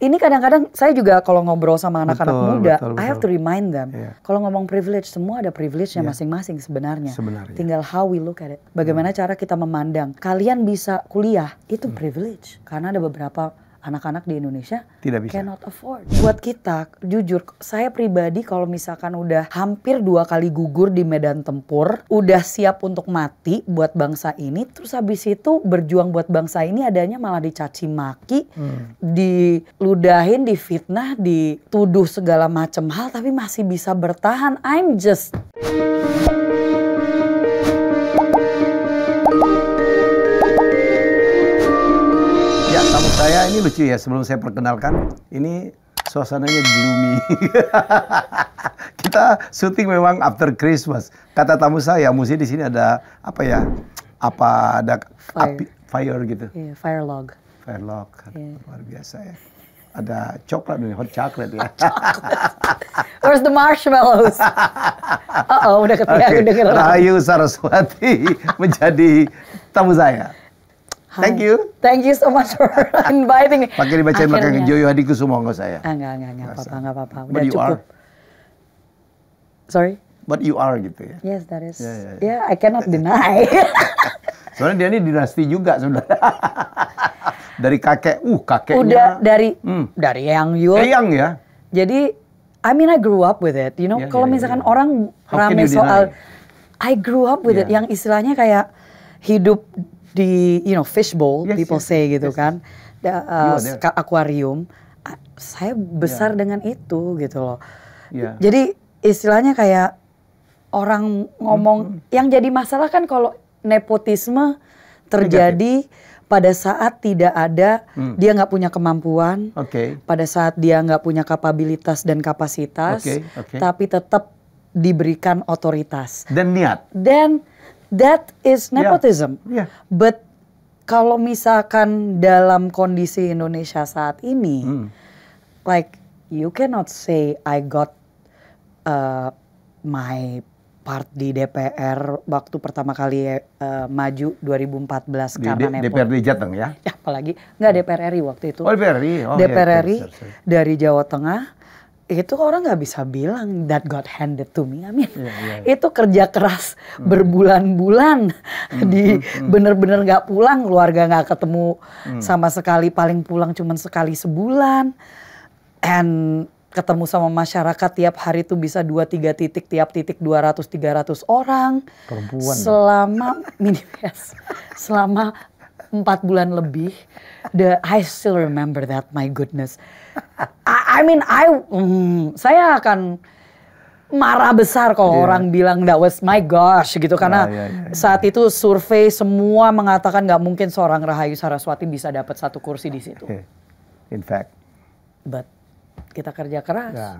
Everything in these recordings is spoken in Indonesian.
Ini kadang-kadang saya juga kalau ngobrol sama anak-anak muda, betul, betul. I have to remind them. Yeah. Kalau ngomong privilege, semua ada privilege-nya yeah. masing-masing sebenarnya. sebenarnya. Tinggal how we look at it. Bagaimana hmm. cara kita memandang. Kalian bisa kuliah, itu hmm. privilege. Karena ada beberapa anak-anak di Indonesia tidak bisa. cannot afford. Buat kita, jujur, saya pribadi kalau misalkan udah hampir dua kali gugur di medan tempur, udah siap untuk mati buat bangsa ini, terus habis itu berjuang buat bangsa ini adanya malah dicaci maki, hmm. diludahin, difitnah, dituduh segala macam hal, tapi masih bisa bertahan. I'm just... saya ini lucu ya sebelum saya perkenalkan ini suasananya gloomy. Kita syuting memang after Christmas. Kata tamu saya, mesti di sini ada apa ya? Apa ada fire, api, fire gitu? Yeah, fire log. Fire log, kan? yeah. luar biasa ya. Ada coklat nih, hot chocolate ya. Where's the marshmallows? Uh oh, udah ketiak, Okay. Udah Rahayu Saraswati menjadi tamu saya. Thank you. Thank you so much for inviting me. Pakai dibacain pakai Joyo hadiku semua enggak saya. Ah, enggak, enggak, enggak apa-apa, enggak apa-apa. Udah But you cukup. Are. Sorry? But you are gitu ya. Yes, that is. Yeah, yeah, yeah. yeah I cannot deny. Soalnya dia ini dinasti juga sebenarnya. dari kakek, uh kakeknya. Udah dari hmm. dari yang Yul. Eyang eh, ya. Jadi I mean I grew up with it. You know, yeah, kalau yeah, misalkan yeah. orang rame soal I grew up with yeah. it yang istilahnya kayak hidup di you know fishbowl yes, people yes, say gitu yes. kan uh, akuarium saya besar yeah. dengan itu gitu loh yeah. jadi istilahnya kayak orang ngomong mm-hmm. yang jadi masalah kan kalau nepotisme terjadi pada saat tidak ada mm. dia nggak punya kemampuan okay. pada saat dia nggak punya kapabilitas dan kapasitas okay. Okay. tapi tetap diberikan otoritas dan niat dan That is nepotism. Yeah. Yeah. But kalau misalkan dalam kondisi Indonesia saat ini, mm. like you cannot say I got uh, my part di DPR waktu pertama kali uh, maju 2014 di, karena DPR DPRD Jateng ya? ya apalagi nggak DPR RI waktu itu. Oh DPR RI. Oh, DPR RI ya, dari Jawa Tengah itu orang nggak bisa bilang that got handed to me. I mean, yeah, yeah, iya. itu kerja keras mm. berbulan-bulan mm, di mm, bener-bener nggak pulang, keluarga nggak ketemu mm. sama sekali, paling pulang cuma sekali sebulan, and ketemu sama masyarakat tiap hari itu bisa dua tiga titik, tiap titik 200 300 orang. Perempuan. Selama minimal selama empat bulan lebih, the I still remember that my goodness I, I mean, I mm, saya akan marah besar kalau yeah. orang bilang that was my gosh gitu karena yeah, yeah, yeah, yeah. saat itu survei semua mengatakan nggak mungkin seorang Rahayu Saraswati bisa dapat satu kursi di situ. Iya. In fact. But kita kerja keras. Yeah.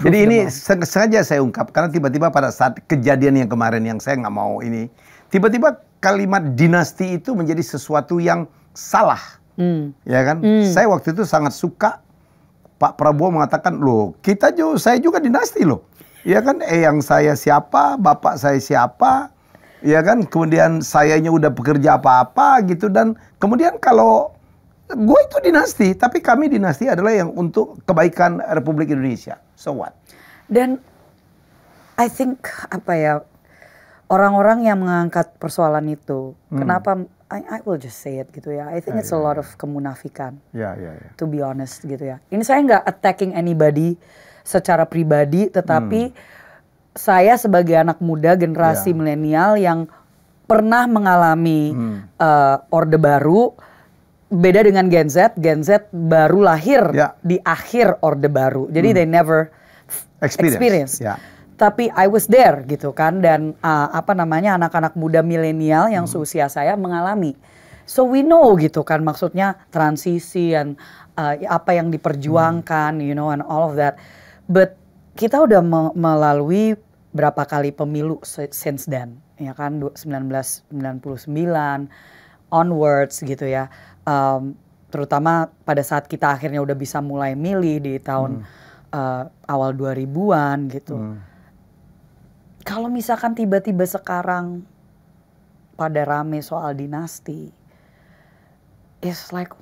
Jadi ini sengaja saya ungkap karena tiba-tiba pada saat kejadian yang kemarin yang saya nggak mau ini, tiba-tiba kalimat dinasti itu menjadi sesuatu yang salah Hmm. Ya kan? Hmm. Saya waktu itu sangat suka Pak Prabowo mengatakan, "Loh, kita juga saya juga dinasti loh." Ya kan? Eh yang saya siapa, bapak saya siapa? Ya kan? Kemudian sayanya udah bekerja apa-apa gitu dan kemudian kalau gue itu dinasti, tapi kami dinasti adalah yang untuk kebaikan Republik Indonesia. So what? Dan I think apa ya orang-orang yang mengangkat persoalan itu, hmm. kenapa I, I will just say it gitu ya. I think yeah, it's yeah, a iya, lot iya. of kemunafikan. Ya, yeah, ya, yeah, yeah. To be honest gitu ya. Ini saya nggak attacking anybody secara pribadi, tetapi hmm. saya sebagai anak muda generasi yeah. milenial yang pernah mengalami hmm. uh, orde baru, beda dengan Gen Z. Gen Z baru lahir yeah. di akhir orde baru. Jadi hmm. they never experience. experience. Yeah tapi I was there gitu kan dan uh, apa namanya anak-anak muda milenial yang hmm. seusia saya mengalami. So we know gitu kan maksudnya transisi dan uh, apa yang diperjuangkan hmm. you know and all of that. But kita udah me melalui berapa kali pemilu since then ya kan 1999 onwards gitu ya. Um, terutama pada saat kita akhirnya udah bisa mulai milih di tahun hmm. uh, awal 2000-an gitu. Hmm kalau misalkan tiba-tiba sekarang pada rame soal dinasti, it's like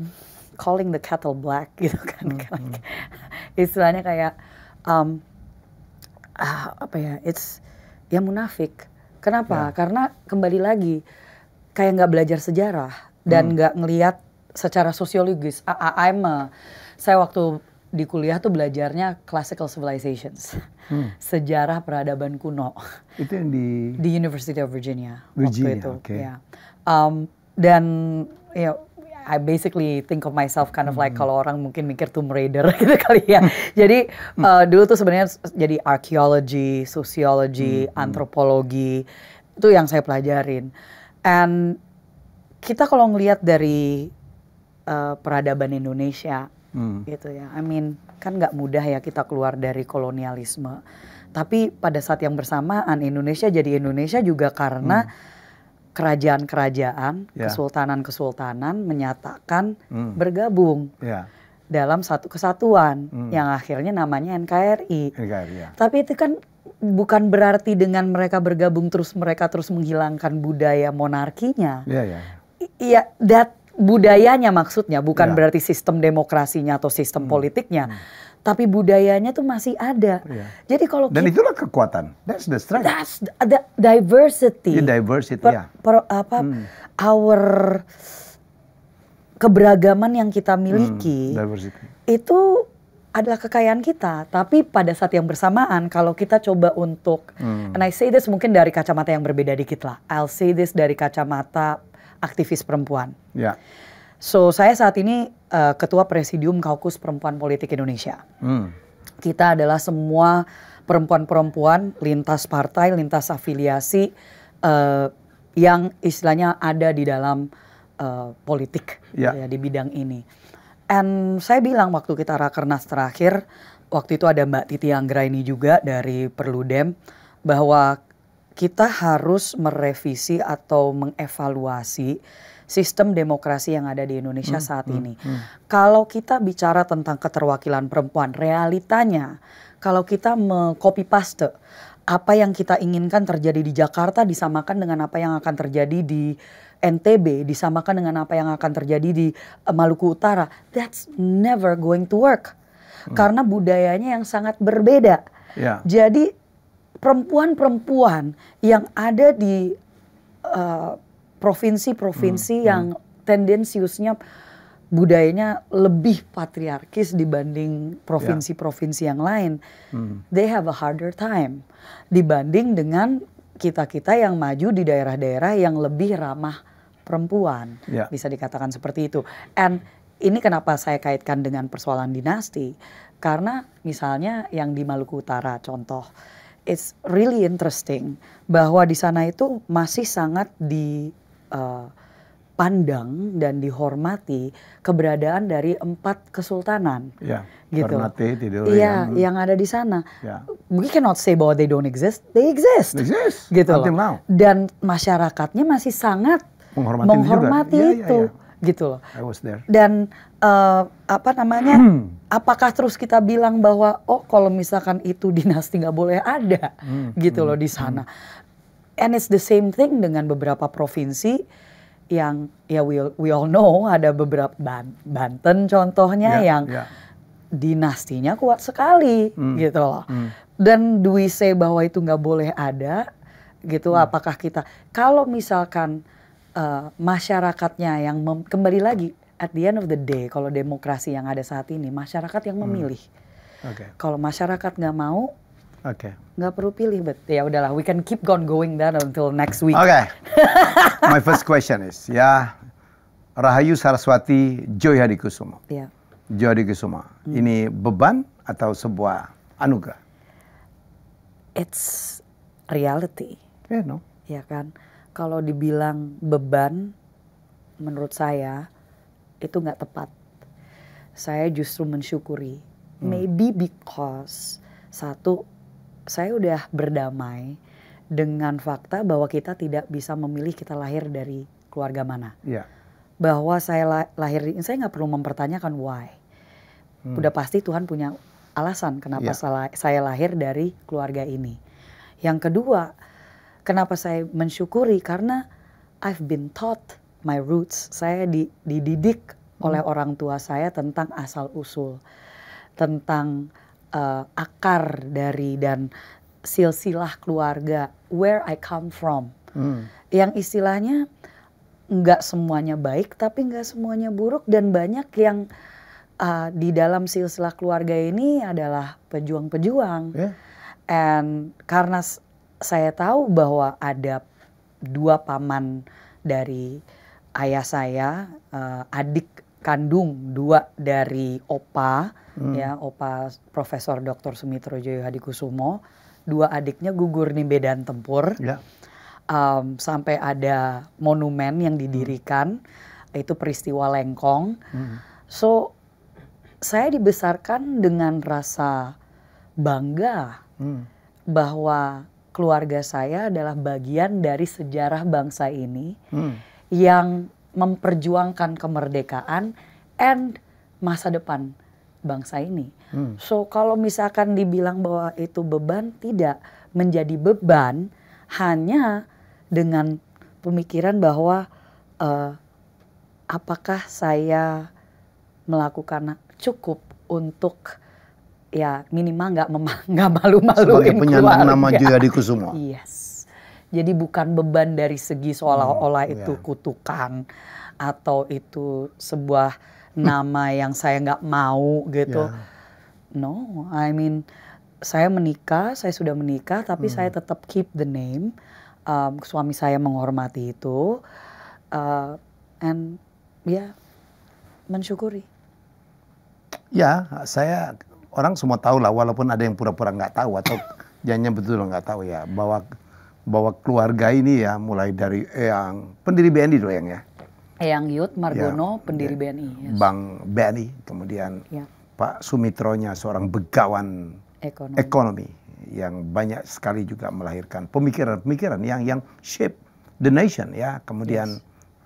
calling the kettle black gitu kan. Mm -hmm. hmm. Istilahnya kayak um, ah, apa ya? It's ya munafik. Kenapa? Yeah. Karena kembali lagi kayak nggak belajar sejarah dan hmm. nggak mm. ngelihat secara sosiologis. I, I, I'm a, saya waktu di kuliah tuh belajarnya classical civilizations, hmm. sejarah peradaban kuno. Itu yang di di University of Virginia. Virginia, waktu itu. Okay. Yeah. Um, dan ya you know, I basically think of myself kind of like hmm. kalau orang mungkin mikir Tomb Raider gitu kali ya. jadi hmm. uh, dulu tuh sebenarnya jadi archaeology, sociology, hmm. hmm. antropologi itu yang saya pelajarin. And kita kalau ngelihat dari uh, peradaban Indonesia hmm. gitu ya. I mean kan nggak mudah ya kita keluar dari kolonialisme. Tapi pada saat yang bersamaan Indonesia jadi Indonesia juga karena hmm. kerajaan-kerajaan, yeah. kesultanan-kesultanan menyatakan hmm. bergabung. Yeah dalam satu kesatuan hmm. yang akhirnya namanya NKRI. NKRI ya. Tapi itu kan bukan berarti dengan mereka bergabung terus mereka terus menghilangkan budaya monarkinya. Iya, yeah, Yeah. that budayanya maksudnya bukan ya. berarti sistem demokrasinya atau sistem hmm. politiknya hmm. tapi budayanya tuh masih ada ya. jadi kalau dan kita, itulah kekuatan that's the strength that's the, diversity the diversity per, ya. per, apa hmm. our keberagaman yang kita hmm, miliki hmm, itu adalah kekayaan kita, tapi pada saat yang bersamaan kalau kita coba untuk hmm. and I say this mungkin dari kacamata yang berbeda dikit lah. I'll say this dari kacamata aktivis perempuan. Ya. So saya saat ini uh, ketua presidium Kaukus Perempuan Politik Indonesia. Hmm. Kita adalah semua perempuan-perempuan lintas partai, lintas afiliasi uh, yang istilahnya ada di dalam uh, politik ya. ya, di bidang ini. And saya bilang waktu kita rakernas terakhir, waktu itu ada Mbak Titi Anggraini juga dari Perludem, bahwa kita harus merevisi atau mengevaluasi sistem demokrasi yang ada di Indonesia hmm, saat hmm, ini. Hmm. Kalau kita bicara tentang keterwakilan perempuan, realitanya kalau kita mengcopy paste apa yang kita inginkan terjadi di Jakarta disamakan dengan apa yang akan terjadi di NTB disamakan dengan apa yang akan terjadi di eh, Maluku Utara, that's never going to work. Hmm. Karena budayanya yang sangat berbeda. Yeah. Jadi perempuan-perempuan yang ada di eh, provinsi-provinsi uh, hmm. yang tendensiusnya budayanya lebih patriarkis dibanding provinsi-provinsi yang lain, hmm. they have a harder time dibanding dengan kita-kita yang maju di daerah-daerah yang lebih ramah perempuan, yeah. bisa dikatakan seperti itu. And ini kenapa saya kaitkan dengan persoalan dinasti, karena misalnya yang di Maluku Utara contoh it's really interesting bahwa di sana itu masih sangat dipandang eh, dan dihormati keberadaan dari empat kesultanan. Ya, Gitu. Ternate, Tidore, ya, yang, yang ada di sana. Ya. We cannot say bahwa they don't exist. They exist. They exist. Gitu Dan masyarakatnya masih sangat menghormati, menghormati iya, iya, itu. Ya, ya, ya gitu loh. I was there. Dan uh, apa namanya? apakah terus kita bilang bahwa oh kalau misalkan itu dinasti nggak boleh ada hmm. gitu hmm. loh di hmm. sana. Hmm. And it's the same thing dengan beberapa provinsi yang ya we we all know ada beberapa Ban, Banten contohnya yeah, yang yeah. dinastinya kuat sekali hmm. gitu loh. Hmm. Dan do we say bahwa itu nggak boleh ada gitu hmm. apakah kita kalau misalkan uh, masyarakatnya yang kembali lagi at the end of the day kalau demokrasi yang ada saat ini masyarakat yang hmm. memilih. Hmm. Okay. Kalau masyarakat nggak mau, okay. nggak perlu pilih. But ya udahlah, we can keep on going that until next week. Okay. My first question is ya Rahayu Saraswati Joy Hadi Kusuma. Yeah. Joy Hadi Hmm. Ini beban atau sebuah anugerah? It's reality. Yeah, no. Ya kan kalau dibilang beban, menurut saya itu nggak tepat. Saya justru mensyukuri. Hmm. Maybe because satu, saya udah berdamai dengan fakta bahwa kita tidak bisa memilih kita lahir dari keluarga mana. Yeah. Bahwa saya lahir, saya nggak perlu mempertanyakan why. Hmm. Udah pasti Tuhan punya alasan kenapa yeah. Iya. saya lahir dari keluarga ini. Yang kedua, Kenapa saya mensyukuri? Karena I've been taught my roots. Saya dididik hmm. oleh orang tua saya tentang asal usul, tentang uh, akar dari dan silsilah keluarga, where I come from. Hmm. Yang istilahnya nggak semuanya baik, tapi nggak semuanya buruk dan banyak yang uh, di dalam silsilah keluarga ini adalah pejuang-pejuang. Yeah. And karena saya tahu bahwa ada dua paman dari ayah saya, uh, adik kandung dua dari opa, hmm. ya opa Profesor Dr. Sumitro Joyo Hadikusumo, dua adiknya gugur di Bedan Tempur, ya. um, sampai ada monumen yang hmm. didirikan, hmm. itu peristiwa Lengkong. Hmm. So saya dibesarkan dengan rasa bangga hmm. bahwa keluarga saya adalah bagian dari sejarah bangsa ini hmm. yang memperjuangkan kemerdekaan and masa depan bangsa ini. Hmm. So kalau misalkan dibilang bahwa itu beban tidak menjadi beban hanya dengan pemikiran bahwa uh, apakah saya melakukan cukup untuk ya minimal nggak nggak malu-maluin penyandang nama Juyadi kusuma. Yes. Jadi bukan beban dari segi seolah-olah hmm, itu yeah. kutukan atau itu sebuah nama yang saya nggak mau gitu. Yeah. No, I mean saya menikah, saya sudah menikah, tapi hmm. saya tetap keep the name. Um, suami saya menghormati itu, uh, and ya yeah, mensyukuri. Ya, saya orang semua tahu lah walaupun ada yang pura-pura nggak tahu atau jangan betul nggak tahu ya bahwa bahwa keluarga ini ya mulai dari yang pendiri BNI dulu yang ya. yang Yud Margono, ya, pendiri ya. BNI. Yes. Bang BNI, kemudian ya. Pak Sumitronya seorang begawan ekonomi. ekonomi yang banyak sekali juga melahirkan pemikiran-pemikiran yang yang shape the nation ya. Kemudian yes.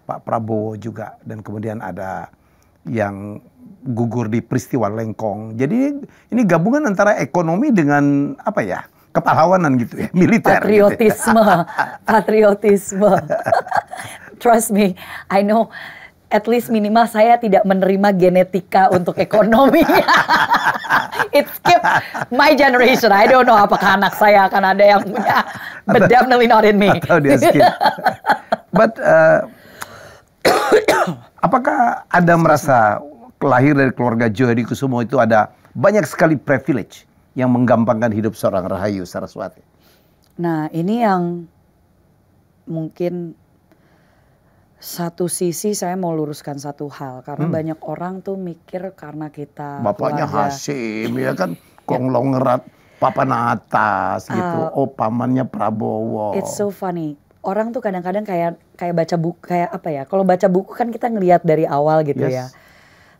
Pak Prabowo juga dan kemudian ada yang gugur di peristiwa lengkong. Jadi ini, gabungan antara ekonomi dengan apa ya? kepahlawanan gitu ya, militer. Gitu ya. Patriotisme, gitu. patriotisme. Trust me, I know. At least minimal saya tidak menerima genetika untuk ekonomi. It skip my generation. I don't know apakah anak saya akan ada yang punya, but definitely not in me. Atau dia skip. but uh, apakah ada merasa lahir dari keluarga Johari Kusumo itu ada banyak sekali privilege yang menggampangkan hidup seorang Rahayu Saraswati. Nah ini yang mungkin satu sisi saya mau luruskan satu hal karena hmm. banyak orang tuh mikir karena kita bapaknya keluarga. Hasim ya kan konglomerat papan atas uh, gitu ah. oh pamannya Prabowo it's so funny orang tuh kadang-kadang kayak kayak baca buku kayak apa ya kalau baca buku kan kita ngeliat dari awal gitu yes. ya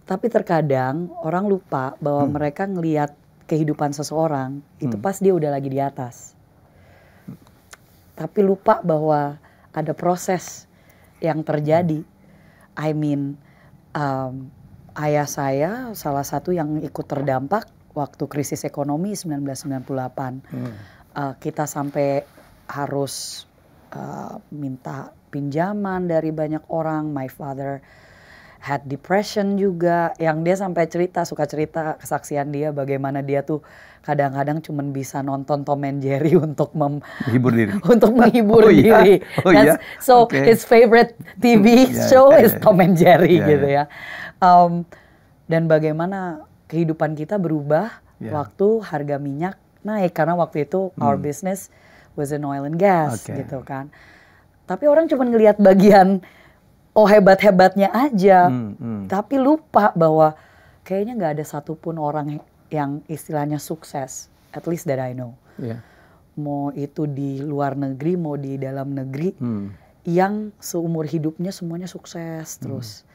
tapi terkadang orang lupa bahwa hmm. mereka ngelihat kehidupan seseorang itu hmm. pas dia udah lagi di atas. Tapi lupa bahwa ada proses yang terjadi. I mean, um, ayah saya salah satu yang ikut terdampak waktu krisis ekonomi 1998. Hmm. Uh, kita sampai harus uh, minta pinjaman dari banyak orang. My father had depression juga yang dia sampai cerita suka cerita kesaksian dia bagaimana dia tuh kadang-kadang cuman bisa nonton Tom and Jerry untuk menghibur diri untuk menghibur oh, iya? diri. yeah. Oh, yeah. So okay. his favorite TV hmm. yeah, show yeah, is yeah, Tom and Jerry yeah, gitu ya. ya. Um, dan bagaimana kehidupan kita berubah yeah. waktu harga minyak naik karena waktu itu hmm. our business was in oil and gas okay. gitu kan. Tapi orang cuma ngelihat bagian oh hebat-hebatnya aja. Hmm, hmm. Tapi lupa bahwa kayaknya nggak ada satupun orang yang istilahnya sukses, at least that I know. Yeah. Mau itu di luar negeri, mau di dalam negeri, hmm. yang seumur hidupnya semuanya sukses hmm. terus. Hmm.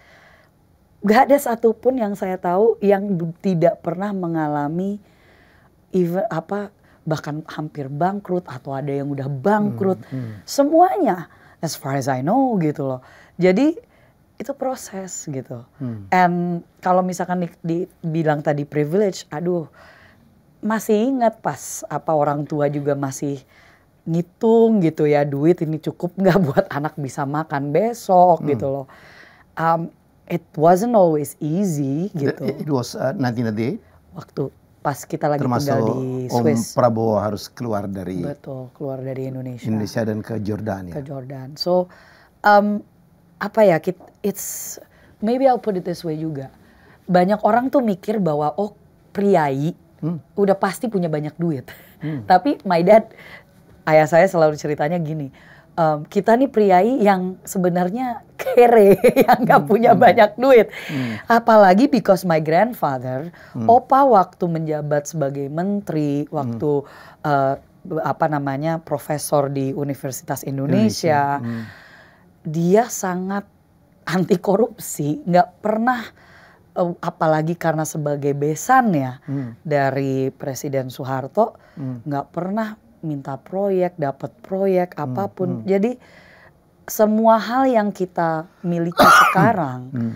Gak ada satupun yang saya tahu yang tidak pernah mengalami even apa bahkan hampir bangkrut atau ada yang udah bangkrut. Hmm, hmm. Semuanya as far as I know gitu loh. Jadi itu proses gitu. Hmm. And kalau misalkan dibilang di, tadi privilege, aduh masih ingat pas apa orang tua juga masih ngitung gitu ya duit ini cukup nggak buat anak bisa makan besok gitu hmm. gitu loh. Um, it wasn't always easy gitu. It was uh, day Waktu pas kita lagi Termasuk tinggal di Swiss. Om Prabowo harus keluar dari Betul, keluar dari Indonesia. Indonesia dan ke Jordan ya. Ke Jordan. So um, apa ya it's maybe I'll put it this way juga. Banyak orang tuh mikir bahwa oh priai hmm. udah pasti punya banyak duit. Hmm. Tapi my dad ayah saya selalu ceritanya gini um, kita nih priai yang sebenarnya kere yang gak hmm, punya hmm. banyak duit. Hmm. Apalagi because my grandfather, hmm. opa waktu menjabat sebagai menteri, hmm. waktu hmm. uh, apa namanya profesor di Universitas Indonesia, Indonesia. Hmm. dia sangat anti korupsi, nggak pernah eh, apalagi karena sebagai besan ya hmm. dari Presiden Soeharto hmm. nggak hmm. pernah minta proyek, dapat proyek hmm, apapun. Hmm, Jadi semua hal yang kita miliki sekarang hmm.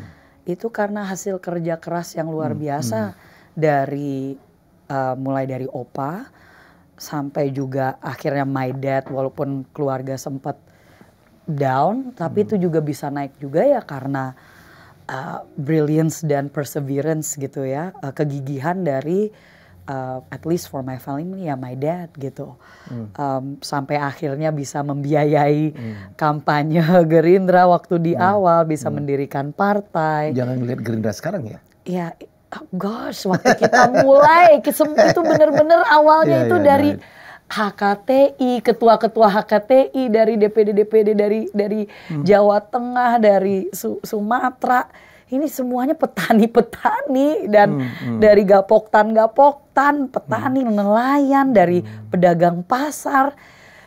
itu karena hasil kerja keras yang luar hmm, biasa hmm. dari uh, mulai dari opa sampai juga akhirnya my dad walaupun keluarga sempat down tapi hmm. itu juga bisa naik juga ya karena uh, brilliance dan perseverance gitu ya, uh, kegigihan dari uh, at least for my family ya my dad gitu hmm. um, sampai akhirnya bisa membiayai hmm. kampanye Gerindra waktu di hmm. awal bisa hmm. mendirikan partai jangan lihat Gerindra sekarang ya ya oh gosh waktu kita mulai itu benar-benar awalnya yeah, itu yeah, dari right. Iya. HKTI, ketua-ketua HKTI dari DPD DPD dari dari hmm. Jawa Tengah, dari Su Sumatera ini semuanya petani-petani dan hmm, hmm. dari gapoktan-gapoktan, petani hmm. nelayan dari hmm. pedagang pasar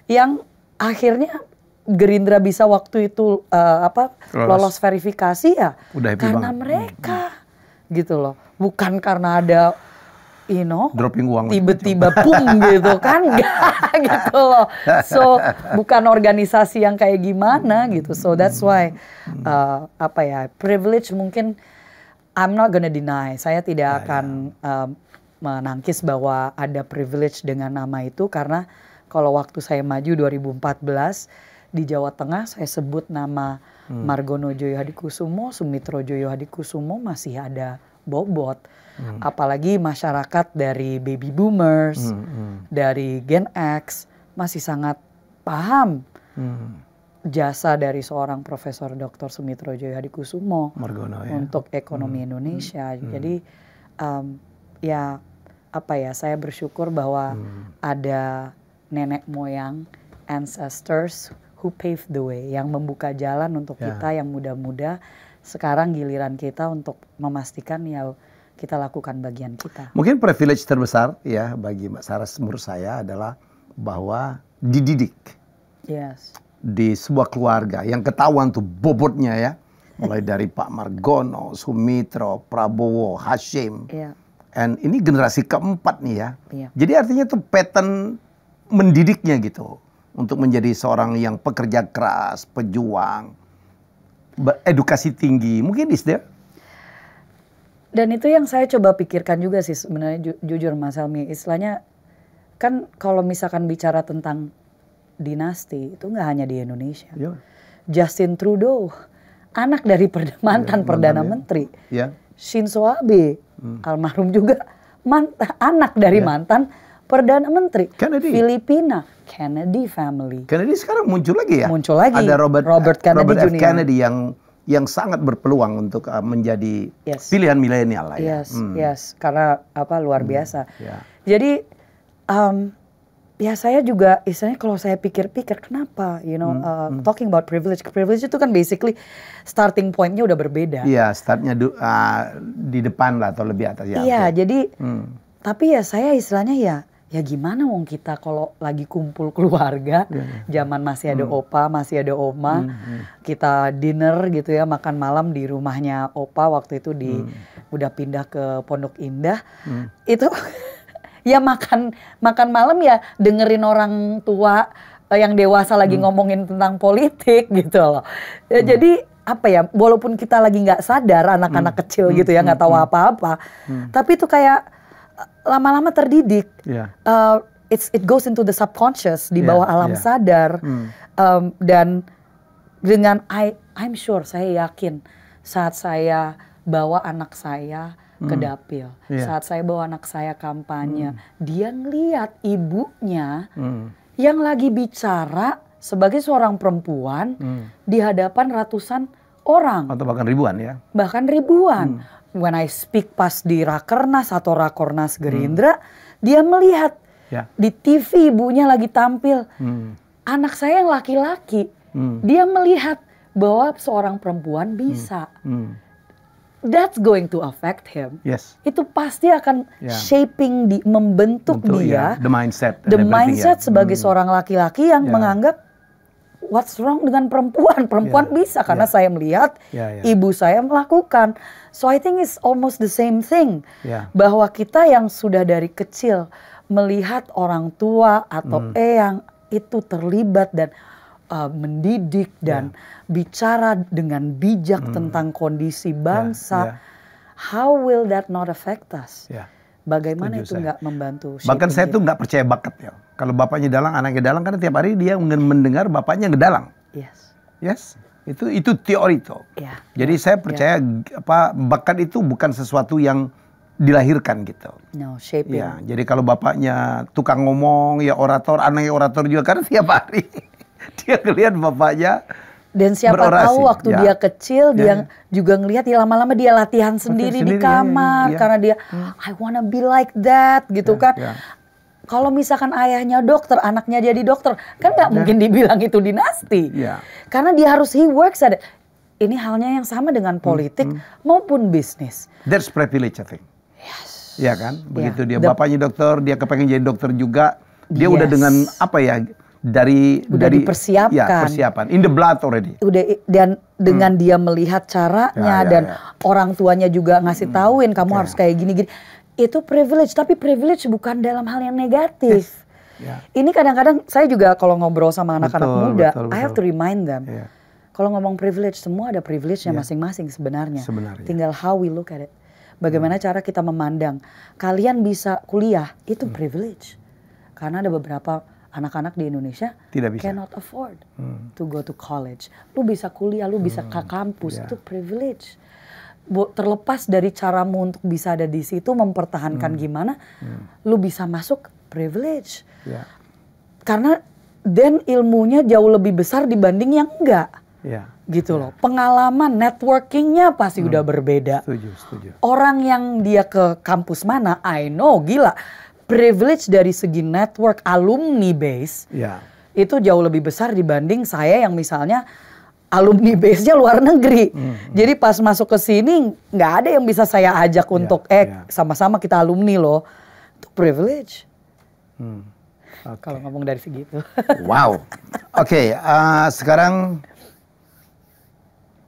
yang akhirnya Gerindra bisa waktu itu uh, apa lolos, lolos verifikasi ya Udah karena banget. mereka hmm, hmm. gitu loh, bukan karena ada you know dropping uang tiba-tiba pung gitu kan gitu loh so bukan organisasi yang kayak gimana gitu so that's why hmm. uh, apa ya privilege mungkin I'm not gonna deny saya tidak ya, ya. akan uh, menangkis bahwa ada privilege dengan nama itu karena kalau waktu saya maju 2014 di Jawa Tengah saya sebut nama hmm. Margono Joyo Hadikusumo, Sumitro Joyo Hadikusumo masih ada bobot. Hmm. Apalagi masyarakat dari baby boomers, hmm, hmm. dari Gen X masih sangat paham hmm. jasa dari seorang Profesor Dr. Sumitro Joyo Margono, ya. untuk ekonomi hmm. Indonesia. Hmm. Jadi um, ya apa ya saya bersyukur bahwa hmm. ada nenek moyang ancestors who paved the way yang membuka jalan untuk yeah. kita yang muda-muda sekarang giliran kita untuk memastikan ya kita lakukan bagian kita. Mungkin privilege terbesar ya bagi Mbak Saras menurut saya adalah bahwa dididik. Yes. Di sebuah keluarga yang ketahuan tuh bobotnya ya. Mulai dari Pak Margono, Sumitro, Prabowo, Hashim. Yeah. And ini generasi keempat nih ya. Yeah. Jadi artinya tuh pattern mendidiknya gitu. Untuk menjadi seorang yang pekerja keras, pejuang, edukasi tinggi. Mungkin is there? dan itu yang saya coba pikirkan juga sih sebenarnya ju jujur Mas Helmi istilahnya kan kalau misalkan bicara tentang dinasti itu nggak hanya di Indonesia ya. Justin Trudeau anak dari mantan ya, perdana ya. menteri ya. Shinzo Abe hmm. almarhum juga mantan anak dari ya. mantan perdana menteri Kennedy. Filipina Kennedy family Kennedy sekarang muncul lagi ya muncul lagi ada Robert Robert Kennedy eh, Robert Kennedy yang yang sangat berpeluang untuk uh, menjadi yes. pilihan milenial lah ya. Yes, hmm. yes, karena apa luar hmm. biasa. Yeah. Jadi um, ya saya juga istilahnya kalau saya pikir-pikir kenapa you know hmm. Uh, hmm. talking about privilege, privilege itu kan basically starting pointnya udah berbeda. Iya, yeah, startnya uh, di depan lah atau lebih atas ya. Iya, yeah, jadi hmm. tapi ya saya istilahnya ya ya gimana wong kita kalau lagi kumpul keluarga yeah. Iya. zaman masih ada hmm. opa masih ada oma hmm, hmm. kita dinner gitu ya makan malam di rumahnya opa waktu itu di hmm. udah pindah ke Pondok Indah hmm. itu ya makan makan malam ya dengerin orang tua eh, yang dewasa lagi hmm. ngomongin tentang politik gitu loh ya, hmm. jadi apa ya walaupun kita lagi nggak sadar anak-anak hmm. kecil hmm. gitu ya nggak hmm. tahu hmm. apa-apa hmm. tapi itu kayak lama-lama terdidik. Yeah. Uh, it's it goes into the subconscious di iya, bawah yeah, alam yeah. sadar mm. um, dan dengan I I'm sure saya yakin saat saya bawa anak saya mm. ke hmm. dapil, yeah. saat saya bawa anak saya kampanye, mm. dia ngeliat ibunya mm. yang lagi bicara sebagai seorang perempuan mm. di hadapan ratusan orang atau bahkan ribuan ya bahkan ribuan hmm when I speak pas di rakernas atau rakornas hmm. Gerindra, hmm. dia melihat yeah. di TV ibunya lagi tampil. Hmm. Anak saya yang laki-laki, hmm. dia melihat bahwa seorang perempuan hmm. bisa. Hmm. Hmm. That's going to affect him. Yes. Itu pasti akan yeah. shaping di membentuk Bentuk, dia. Yeah. The mindset. The ya. mindset yeah. sebagai hmm. seorang laki-laki yang yeah. menganggap what's wrong dengan perempuan? Perempuan yeah. bisa karena yeah. saya melihat yeah, yeah. ibu saya melakukan. So I think it's almost the same thing. Yeah. Bahwa kita yang sudah dari kecil melihat orang tua atau mm. eyang itu terlibat dan uh, mendidik ya. dan yeah. bicara dengan bijak mm. tentang kondisi ya, bangsa. Yeah. Yeah. How will that not affect us? Yeah. Bagaimana Tujuh itu nggak membantu? Bahkan saya tuh nggak percaya bakat ya. Kalau bapaknya dalang, anaknya dalang karena tiap hari dia mendengar bapaknya ngedalang. Yes. Yes. Itu itu teori tuh. Yeah. Jadi ya, saya ya. percaya yeah. apa bakat itu bukan sesuatu yang dilahirkan gitu. No, shaping. Ya, jadi kalau bapaknya tukang ngomong, ya orator, anaknya orator juga karena tiap hari dia ngelihat bapaknya dan siapa berorasi, tahu waktu ya. dia kecil ya. dia ya. juga ngelihat ya lama-lama dia latihan sendiri, sendiri di iya, kamar ya, karena dia hmm. I wanna be like that gitu ya, kan. Ya. Kalau misalkan ayahnya dokter, anaknya jadi dokter, kan nggak ya. mungkin dibilang itu dinasti. Ya. Karena dia harus he works ada Ini halnya yang sama dengan hmm, politik hmm. maupun bisnis. That's privilege I think. Yes. Ya kan? Ya. Begitu ya. dia The, bapaknya dokter, dia kepengen jadi dokter juga. Dia yes. udah dengan apa ya? dari udah dari dipersiapkan. Ya, persiapan in the blood already. Udah dan dengan hmm. dia melihat caranya ya, ya, dan ya. orang tuanya juga ngasih hmm. tahuin kamu ya. harus kayak gini-gini. Itu privilege, tapi privilege bukan dalam hal yang negatif. Yes. Yeah. Ini kadang-kadang saya juga kalau ngobrol sama anak-anak muda, betul, betul. I have to remind them. Yeah. Kalau ngomong privilege, semua ada privilege-nya yeah. masing-masing sebenarnya. sebenarnya. Tinggal how we look at it. Bagaimana hmm. cara kita memandang. Kalian bisa kuliah, itu hmm. privilege. Karena ada beberapa anak-anak di Indonesia Tidak bisa. cannot afford hmm. to go to college. Lu bisa kuliah, lu bisa hmm. ke kampus, yeah. itu privilege. Bo, terlepas dari caramu untuk bisa ada di situ, mempertahankan hmm. gimana, hmm. lu bisa masuk privilege. Yeah. Karena dan ilmunya jauh lebih besar dibanding yang enggak. Yeah gitu iya. loh. Pengalaman networkingnya pasti hmm. udah berbeda. Setuju, setuju. Orang yang dia ke kampus mana, I know, gila privilege dari segi network alumni base yeah. itu jauh lebih besar dibanding saya yang misalnya alumni base-nya luar negeri. Mm-hmm. Jadi pas masuk ke sini nggak ada yang bisa saya ajak ya, untuk yeah, eh sama sama-sama kita alumni loh. Itu privilege. Hmm. Okay. Kalau ngomong dari segitu. wow. Oke, okay, uh, eh, sekarang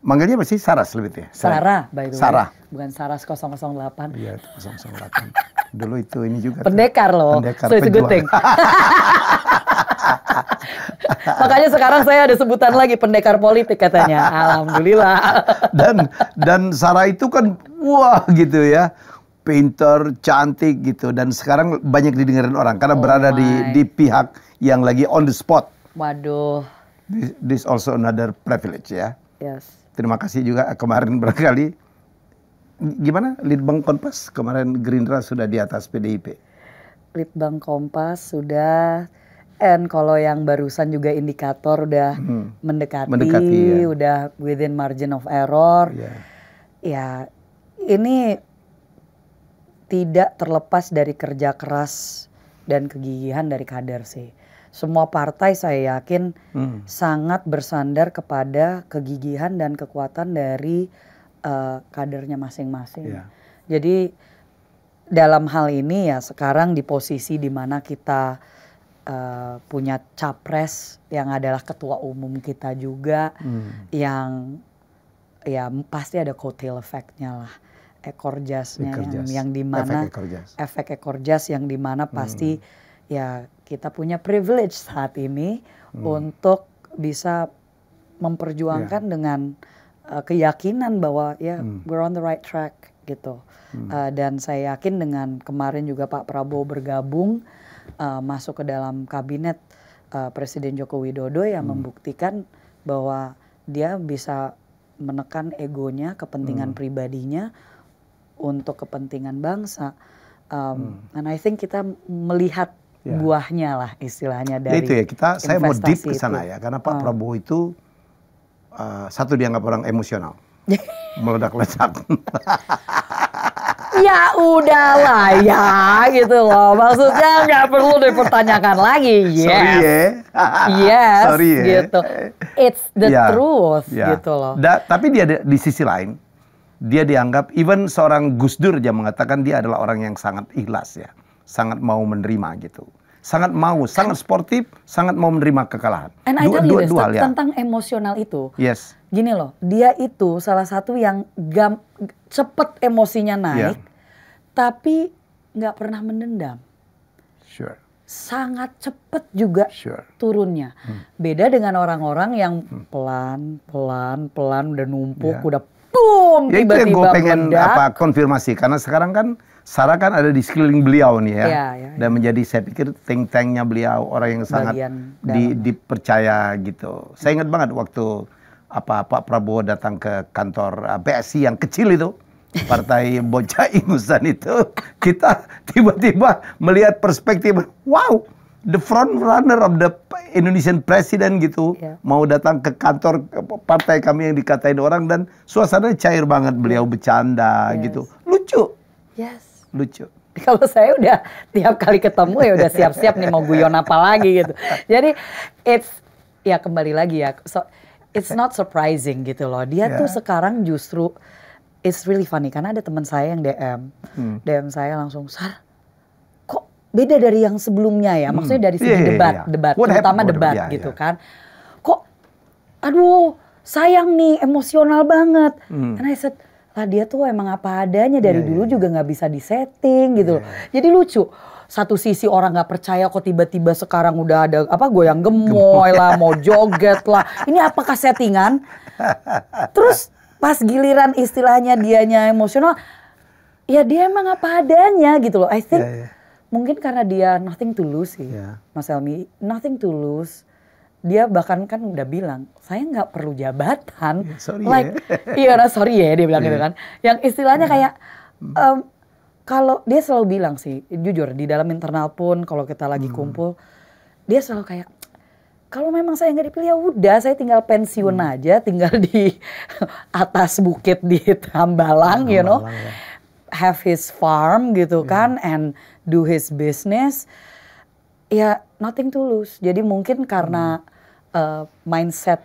manggilnya pasti Sarah sebetulnya. Sarah, Sarah by the way. Sarah. Bukan Saras 008. Iya, 008. Dulu itu ini juga. Pendekar tuh. loh. Pendekar. So it's Makanya sekarang saya ada sebutan lagi pendekar politik katanya. Alhamdulillah. dan dan Sarah itu kan wah gitu ya. Pinter, cantik gitu dan sekarang banyak didengarkan orang karena oh berada di di pihak yang lagi on the spot. Waduh. This, this also another privilege ya. Yes. Terima kasih juga kemarin berkali. gimana Litbang Kompas kemarin Gerindra sudah di atas PDIP. Litbang Kompas sudah and kalau yang barusan juga indikator udah hmm. mendekati, mendekati ya. udah within margin of error. Yeah. Ya, ini tidak terlepas dari kerja keras dan kegigihan dari kader sih semua partai saya yakin hmm. sangat bersandar kepada kegigihan dan kekuatan dari uh, kadernya masing-masing. Yeah. Jadi dalam hal ini ya sekarang di posisi di mana kita uh, punya capres yang adalah ketua umum kita juga hmm. yang ya pasti ada kotel efeknya lah ekor jasnya yang, yang di mana efek ekor jas yang di mana pasti hmm. ya kita punya privilege saat ini hmm. untuk bisa memperjuangkan yeah. dengan uh, keyakinan bahwa ya hmm. we're on the right track gitu. Hmm. Uh, dan saya yakin dengan kemarin juga Pak Prabowo bergabung uh, masuk ke dalam kabinet uh, Presiden Joko Widodo yang hmm. membuktikan bahwa dia bisa menekan egonya, kepentingan hmm. pribadinya untuk kepentingan bangsa. Um, hmm. And I think kita melihat yeah. buahnya lah istilahnya dari itu ya kita saya mau deep ke sana ya karena Pak oh. Prabowo itu uh, satu dianggap orang emosional meledak-ledak ya udah lah ya gitu loh maksudnya nggak perlu dipertanyakan lagi yes sorry ya yes sorry ya gitu it's the yeah. truth yeah. gitu loh da, tapi dia di, di sisi lain dia dianggap even seorang Gus Dur dia mengatakan dia adalah orang yang sangat ikhlas ya sangat mau menerima gitu sangat mau, sangat sportif, sangat mau menerima kekalahan. And dua, I tell dua, dua, ya. tentang emosional itu. Yes. Gini loh, dia itu salah satu yang gam, cepet emosinya ya. naik, yeah. tapi nggak pernah mendendam. Sure. Sangat cepet juga sure. turunnya. Hmm. Beda dengan orang-orang yang hmm. pelan, pelan, pelan udah numpuk, yeah. udah boom ya, tiba-tiba. Ya itu yang gue pengen apa konfirmasi karena sekarang kan Sarah kan ada di sekeliling beliau nih ya, ya, ya dan iya. menjadi saya pikir think tanknya beliau orang yang sangat di, dipercaya gitu. Saya ingat banget waktu apa Pak Prabowo datang ke kantor PSI eh, yang kecil itu partai bocah ingusan itu kita tiba-tiba melihat perspektif wow the front runner of the Indonesian president gitu yeah. mau datang ke kantor partai kami yang dikatain orang dan suasana cair banget beliau bercanda yes. gitu lucu yes lucu kalau saya udah tiap kali ketemu ya udah siap-siap nih mau guyon apa lagi gitu. Jadi it's ya kembali lagi ya. So, it's not surprising gitu loh. Dia yeah. tuh sekarang justru it's really funny karena ada teman saya yang DM. Hmm. DM saya langsung, "Sar, kok beda dari yang sebelumnya ya?" Hmm. Maksudnya dari iya, segi yeah, iya, debat, yeah. debat, What terutama happened? debat yeah, gitu yeah. kan. Kok aduh, sayang nih, emosional banget. Hmm. And I said, lah dia tuh emang apa adanya dari yeah, iya. dulu yeah. juga nggak bisa disetting gitu yeah. loh. Iya. Jadi lucu. Satu sisi orang nggak percaya kok tiba-tiba sekarang udah ada apa gue yang gemoy lah, mau joget lah. Ini apakah settingan? Terus pas giliran istilahnya dianya emosional, ya dia emang apa adanya gitu loh. I think yeah, yeah. mungkin karena dia nothing to lose sih, yeah. Mas Elmi, nothing to lose dia bahkan kan udah bilang saya nggak perlu jabatan yeah, sorry ya. like ya. iya sorry ya dia bilang yeah. gitu iya. kan yang istilahnya kayak um, kalau dia selalu bilang sih jujur di dalam internal pun kalau kita lagi hmm. kumpul dia selalu kayak kalau memang saya nggak dipilih ya udah saya tinggal pensiun hmm. aja tinggal di atas bukit di Tambalang, Tambalang you know ya. have his farm gitu yeah. Hmm. kan and do his business ya nothing to lose jadi mungkin karena hmm uh, mindset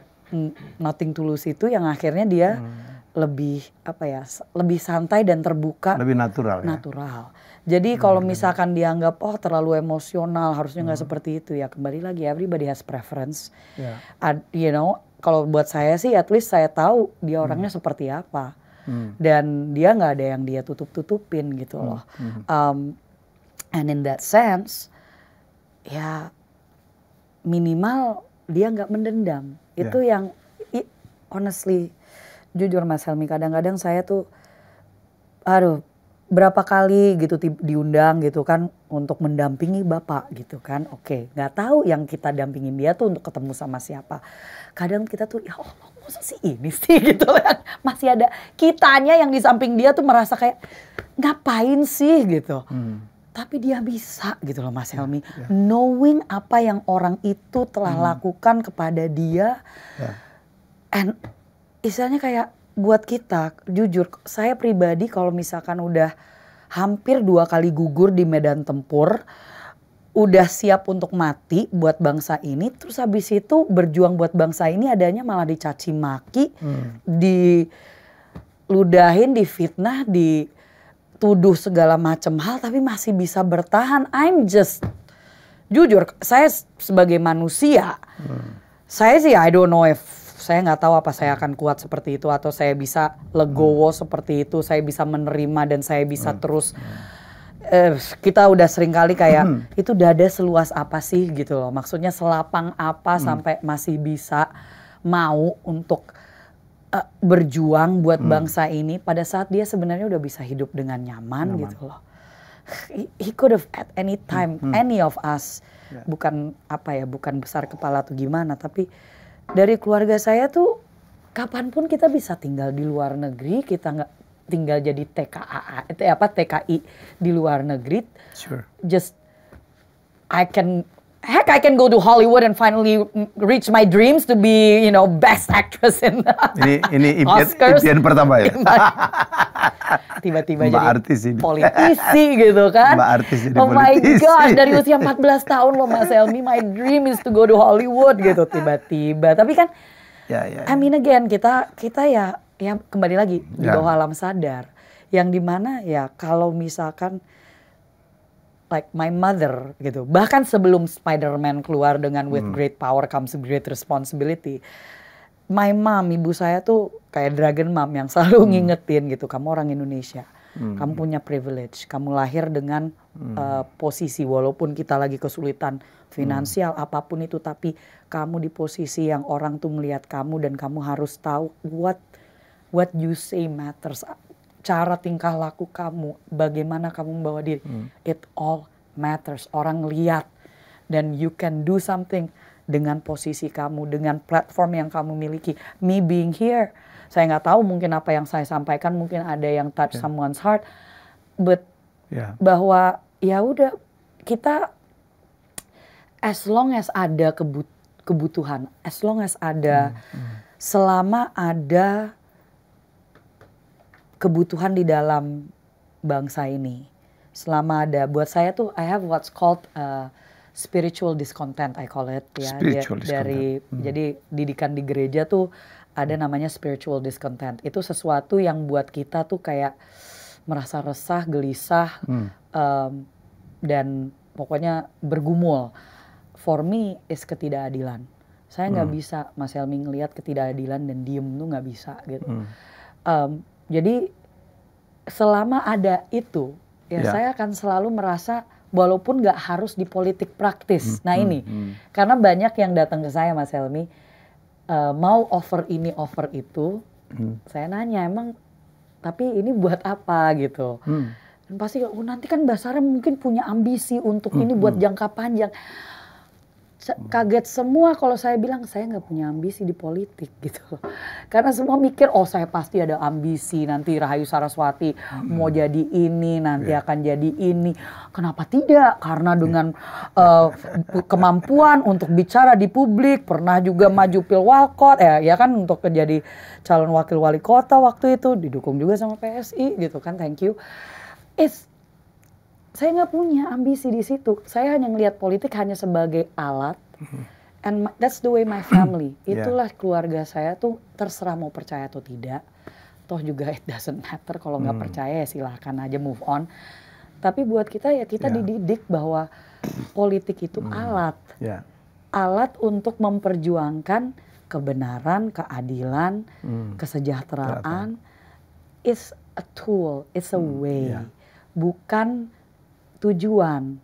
nothing to lose itu yang akhirnya dia hmm. lebih apa ya lebih santai dan terbuka lebih natural ya? natural ya? jadi hmm. kalau misalkan dianggap oh terlalu emosional harusnya nggak hmm. seperti itu ya kembali lagi everybody has preference yeah. you know kalau buat saya sih at least saya tahu dia hmm. orangnya hmm. seperti apa hmm. dan dia nggak ada yang dia tutup tutupin gitu hmm. loh hmm. Um, and in that sense ya minimal dia nggak mendendam. Ya. Itu yeah. yang it, honestly jujur Mas Helmi kadang-kadang saya tuh aduh berapa kali gitu diundang gitu kan untuk mendampingi bapak gitu kan oke nggak tahu yang kita dampingin dia tuh untuk ketemu sama siapa kadang kita tuh ya Allah masa sih ini sih gitu kan masih ada kitanya yang di samping dia tuh merasa kayak ngapain sih gitu hmm tapi dia bisa gitu loh Mas iya, Helmi, yeah. knowing apa yang orang itu telah mm. lakukan kepada dia, yeah. and istilahnya kayak buat kita jujur, saya pribadi kalau misalkan udah hampir dua kali gugur di medan tempur, udah siap untuk mati buat bangsa ini, terus habis itu berjuang buat bangsa ini adanya malah dicaci maki, mm. diludahin, difitnah, di dituduh segala macam hal tapi masih bisa bertahan. I'm just jujur saya sebagai manusia hmm. saya sih I don't know if saya nggak tahu apa saya akan kuat seperti itu atau saya bisa legowo hmm. seperti itu, saya bisa menerima dan saya bisa hmm. terus hmm. eh, kita udah sering kali kayak hmm. itu dada seluas apa sih gitu loh. Maksudnya selapang apa hmm. sampai masih bisa mau untuk uh, berjuang buat hmm. bangsa ini pada saat dia sebenarnya udah bisa hidup dengan nyaman, nyaman. gitu loh. He, he could have at any time hmm. any of us yeah. bukan apa ya bukan besar kepala atau gimana tapi dari keluarga saya tuh kapanpun kita bisa tinggal di luar negeri kita nggak tinggal jadi TKA eh, apa TKI di luar negeri sure. just I can heck, I can go to Hollywood and finally reach my dreams to be, you know, best actress in ini ini impian, Oscars. impian pertama ya. Tiba-tiba jadi artis ini. politisi gitu kan. Mbak artis jadi oh politisi. my God, dari usia 14 tahun loh Mas Elmi, my dream is to go to Hollywood gitu tiba-tiba. Tapi kan ya, ya, ya. I mean again kita kita ya ya kembali lagi di ya. bawah alam sadar yang dimana ya kalau misalkan like my mother gitu. Bahkan sebelum Spider-Man keluar dengan with hmm. great power comes great responsibility. My mom, ibu saya tuh kayak dragon mom yang selalu hmm. ngingetin gitu, kamu orang Indonesia. Hmm. Kamu punya privilege, kamu lahir dengan hmm. uh, posisi walaupun kita lagi kesulitan finansial hmm. apapun itu tapi kamu di posisi yang orang tuh melihat kamu dan kamu harus tahu what what you say matters cara tingkah laku kamu, bagaimana kamu membawa diri, hmm. it all matters. Orang lihat dan you can do something dengan posisi kamu, dengan platform yang kamu miliki. Me being here, saya nggak tahu mungkin apa yang saya sampaikan, mungkin ada yang touch yeah. someone's heart, but yeah. bahwa ya udah kita as long as ada kebut kebutuhan, as long as ada, hmm. Hmm. selama ada kebutuhan di dalam bangsa ini. Selama ada buat saya tuh I have what's called uh, spiritual discontent I call it ya spiritual dari, hmm. jadi didikan di gereja tuh ada hmm. namanya spiritual discontent. Itu sesuatu yang buat kita tuh kayak merasa resah, gelisah hmm. um, dan pokoknya bergumul. For me is ketidakadilan. Saya nggak hmm. bisa Mas Helmi ngelihat ketidakadilan dan diem tuh nggak bisa gitu. Hmm. Um, jadi selama ada itu, ya, ya. saya akan selalu merasa walaupun nggak harus di politik praktis. Hmm, nah hmm, ini, hmm. karena banyak yang datang ke saya Mas Helmi uh, mau offer ini offer itu, hmm. saya nanya emang tapi ini buat apa gitu. Hmm. Dan pasti oh, nanti kan Basara mungkin punya ambisi untuk hmm, ini buat hmm. jangka panjang kaget semua kalau saya bilang saya nggak punya ambisi di politik gitu Karena semua mikir oh saya pasti ada ambisi nanti Rahayu Saraswati hmm. mau jadi ini nanti yeah. akan jadi ini. Kenapa tidak? Karena dengan yeah. Iya. uh, kemampuan untuk bicara di publik pernah juga maju pilwalkot ya, ya kan untuk menjadi calon wakil wali kota waktu itu didukung juga sama PSI gitu kan. Thank you. It's saya nggak punya ambisi di situ. Saya hanya melihat politik hanya sebagai alat. Mm-hmm. And my, that's the way my family. Itulah yeah. keluarga saya tuh terserah mau percaya atau tidak. Toh juga it doesn't matter kalau nggak hmm. percaya ya silahkan aja move on. Tapi buat kita ya kita yeah. dididik bahwa politik itu hmm. alat. Yeah. Alat untuk memperjuangkan kebenaran, keadilan, hmm. kesejahteraan. Kelihatan. It's a tool, it's a hmm. way. Yeah. Bukan tujuan.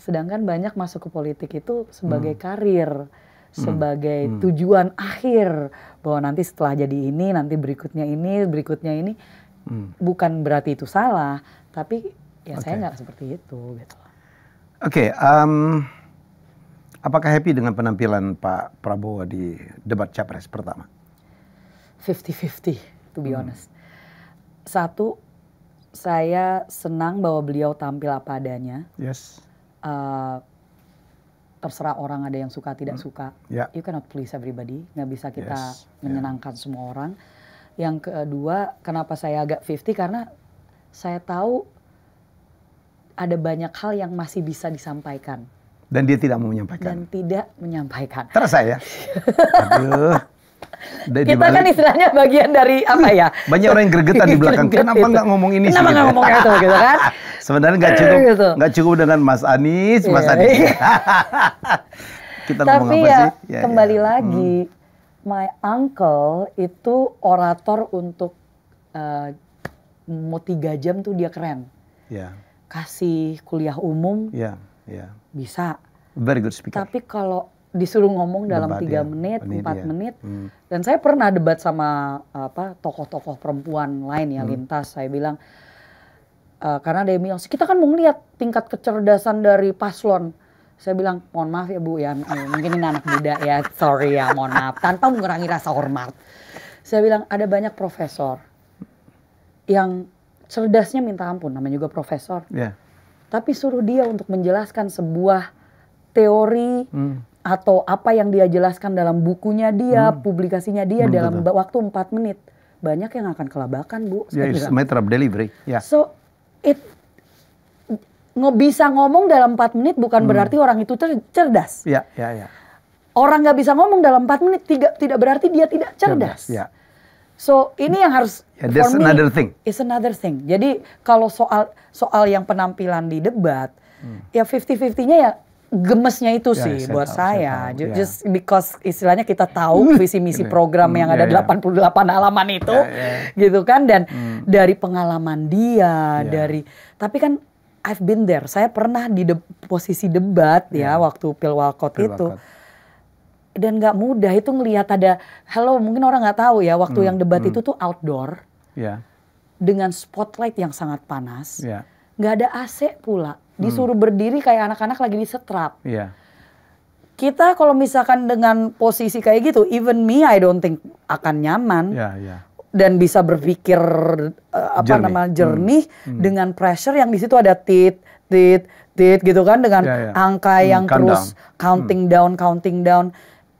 Sedangkan banyak masuk ke politik itu sebagai hmm. karir, hmm. sebagai hmm. tujuan akhir bahwa nanti setelah jadi ini, nanti berikutnya ini, berikutnya ini. Hmm. Bukan berarti itu salah, tapi ya okay. saya nggak seperti itu gitu. Oke, okay, um, apakah happy dengan penampilan Pak Prabowo di debat capres pertama? 50-50 to be hmm. honest. Satu saya senang bahwa beliau tampil apa adanya. Yes. Uh, terserah orang ada yang suka tidak mm. suka. Yeah. You cannot please everybody. Nggak bisa kita yes. menyenangkan yeah. semua orang. Yang kedua, kenapa saya agak 50 karena saya tahu ada banyak hal yang masih bisa disampaikan. Dan dia tidak mau menyampaikan. Dan tidak menyampaikan. Terus saya. Aduh. Dari kita dibalik, kan istilahnya bagian dari apa ya? Banyak orang yang gregetan di belakang. Kenapa gitu. nggak ngomong ini Kenapa sih? Kenapa ngomong itu gitu kan? Sebenarnya nggak cukup, gitu. nggak cukup dengan Mas Anies, Mas yeah, Anies. kita Tapi ngomong apa ya, sih? Ya, ya. kembali ya. lagi, hmm. my uncle itu orator untuk uh, eh, mau tiga jam tuh dia keren. Yeah. Kasih kuliah umum. Yeah, yeah. Bisa. Very good speaker. Tapi kalau disuruh ngomong dalam tiga ya, menit, empat ya. menit. Hmm. Dan saya pernah debat sama apa tokoh-tokoh perempuan lain ya hmm. lintas. Saya bilang uh, karena yang bilang kita kan mau ngeliat tingkat kecerdasan dari paslon. Saya bilang mohon maaf ya bu ya mungkin ini anak muda ya sorry ya mohon maaf tanpa mengurangi rasa hormat. Saya bilang ada banyak profesor yang cerdasnya minta ampun namanya juga profesor. Yeah. Tapi suruh dia untuk menjelaskan sebuah teori hmm atau apa yang dia jelaskan dalam bukunya dia, hmm. publikasinya dia hmm, dalam betul. waktu 4 menit, banyak yang akan kelabakan, Bu. Ya, yeah, it's matter of delivery. Yeah. So it bisa ngomong dalam 4 menit bukan hmm. berarti orang itu cer cerdas. Ya, yeah, ya, ya. Orang nggak bisa ngomong dalam 4 menit tidak tidak berarti dia tidak cerdas. cerdas yeah. So ini yang harus yeah, that's me, another thing. It's another thing. Jadi kalau soal soal yang penampilan di debat, hmm. ya 50-50-nya ya gemesnya itu ya, ya, sih saya buat saya. saya tahu, ya. Just because istilahnya kita tahu hmm. visi misi program yang hmm, ada yeah, 88 halaman itu yeah, yeah. gitu kan dan mm. dari pengalaman dia yeah. dari tapi kan I've been there. Saya pernah di de posisi debat ya, ya waktu Pilwalkot Pil itu. Dan nggak mudah itu ngelihat ada halo mungkin orang nggak tahu ya waktu mm. yang debat mm. itu tuh outdoor. Yeah. Dengan spotlight yang sangat panas. Yeah. Nggak ada AC pula Hmm. disuruh hmm. berdiri kayak anak-anak lagi disetrap. Yeah. Kita kalau misalkan dengan posisi kayak gitu, even me I don't think akan nyaman. Yeah, yeah. Dan bisa berpikir uh, apa jernih. namanya jernih hmm. hmm. dengan pressure yang di situ ada tit tit tit gitu kan dengan yeah, yeah. angka hmm, yang countdown. terus counting hmm. down counting down.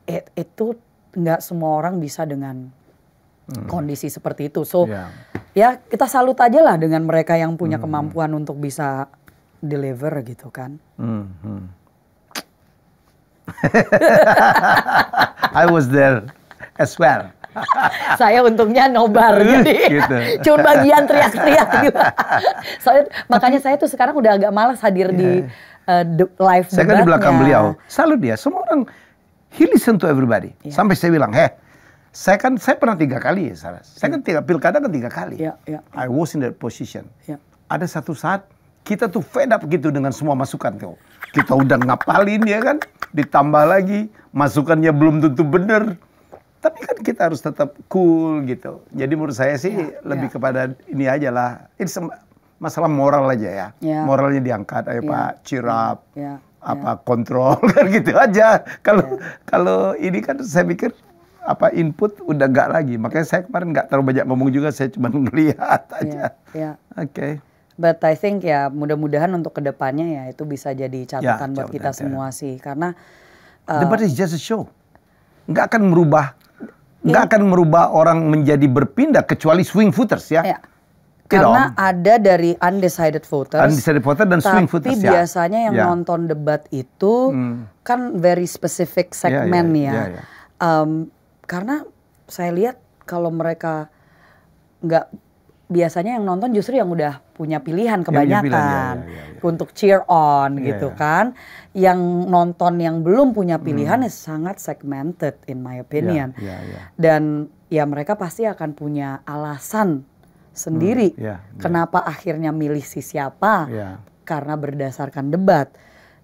It, itu nggak semua orang bisa dengan hmm. kondisi seperti itu. So yeah. ya kita salut aja lah dengan mereka yang punya hmm. kemampuan untuk bisa deliver gitu kan. Mm -hmm. hmm. I was there as well. saya untungnya nobar jadi gitu. cuma bagian teriak-teriak gitu. Soalnya makanya saya tuh sekarang udah agak malas hadir yeah. di uh, live Saya kan di belakang beliau. Selalu dia semua orang he listen to everybody. Yeah. Sampai saya bilang, "Heh, saya kan saya pernah tiga kali ya, Sarah. Saya kan iya. tiga pilkada kan tiga kali. yeah, yeah. I was in that position. Yeah. Ada satu saat kita tuh fed up gitu dengan semua masukan tuh. Kita udah ngapalin ya kan, ditambah lagi masukannya belum tentu bener. Tapi kan kita harus tetap cool gitu. Jadi menurut saya sih ya, lebih ya. kepada ini aja lah. Ini masalah moral aja ya. ya. Moralnya diangkat, ayo ya. Pak, cheer up. Ya. ya. Apa ya. kontrol kan gitu aja. Kalau ya. kalau ini kan saya pikir apa input udah nggak lagi. Makanya saya kemarin nggak terlalu banyak ngomong juga, saya cuma melihat aja. Ya. Ya. Oke. Okay. But I think ya mudah-mudahan untuk kedepannya ya itu bisa jadi ya, catatan ya, buat kita semua ya. sih karena uh, eh, debat is just a show, nggak akan merubah nggak iya. akan merubah orang menjadi berpindah kecuali swing voters ya. ya. Karena ada dari undecided voters. Undecided voter dan swing voters Tapi ya. biasanya yang ya. nonton debat itu hmm. kan very specific ya, segmen ya. ya, ya. ya, ya. Um, karena saya lihat kalau mereka nggak biasanya yang nonton justru yang udah punya pilihan kebanyakan punya pilihan, ya, ya, ya, ya, untuk cheer on ya, gitu ya. kan. Yang nonton yang belum punya hmm. pilihan hmm. sangat segmented in my opinion. Dan ya mereka pasti akan punya alasan sendiri hmm, kenapa akhirnya milih si siapa karena berdasarkan debat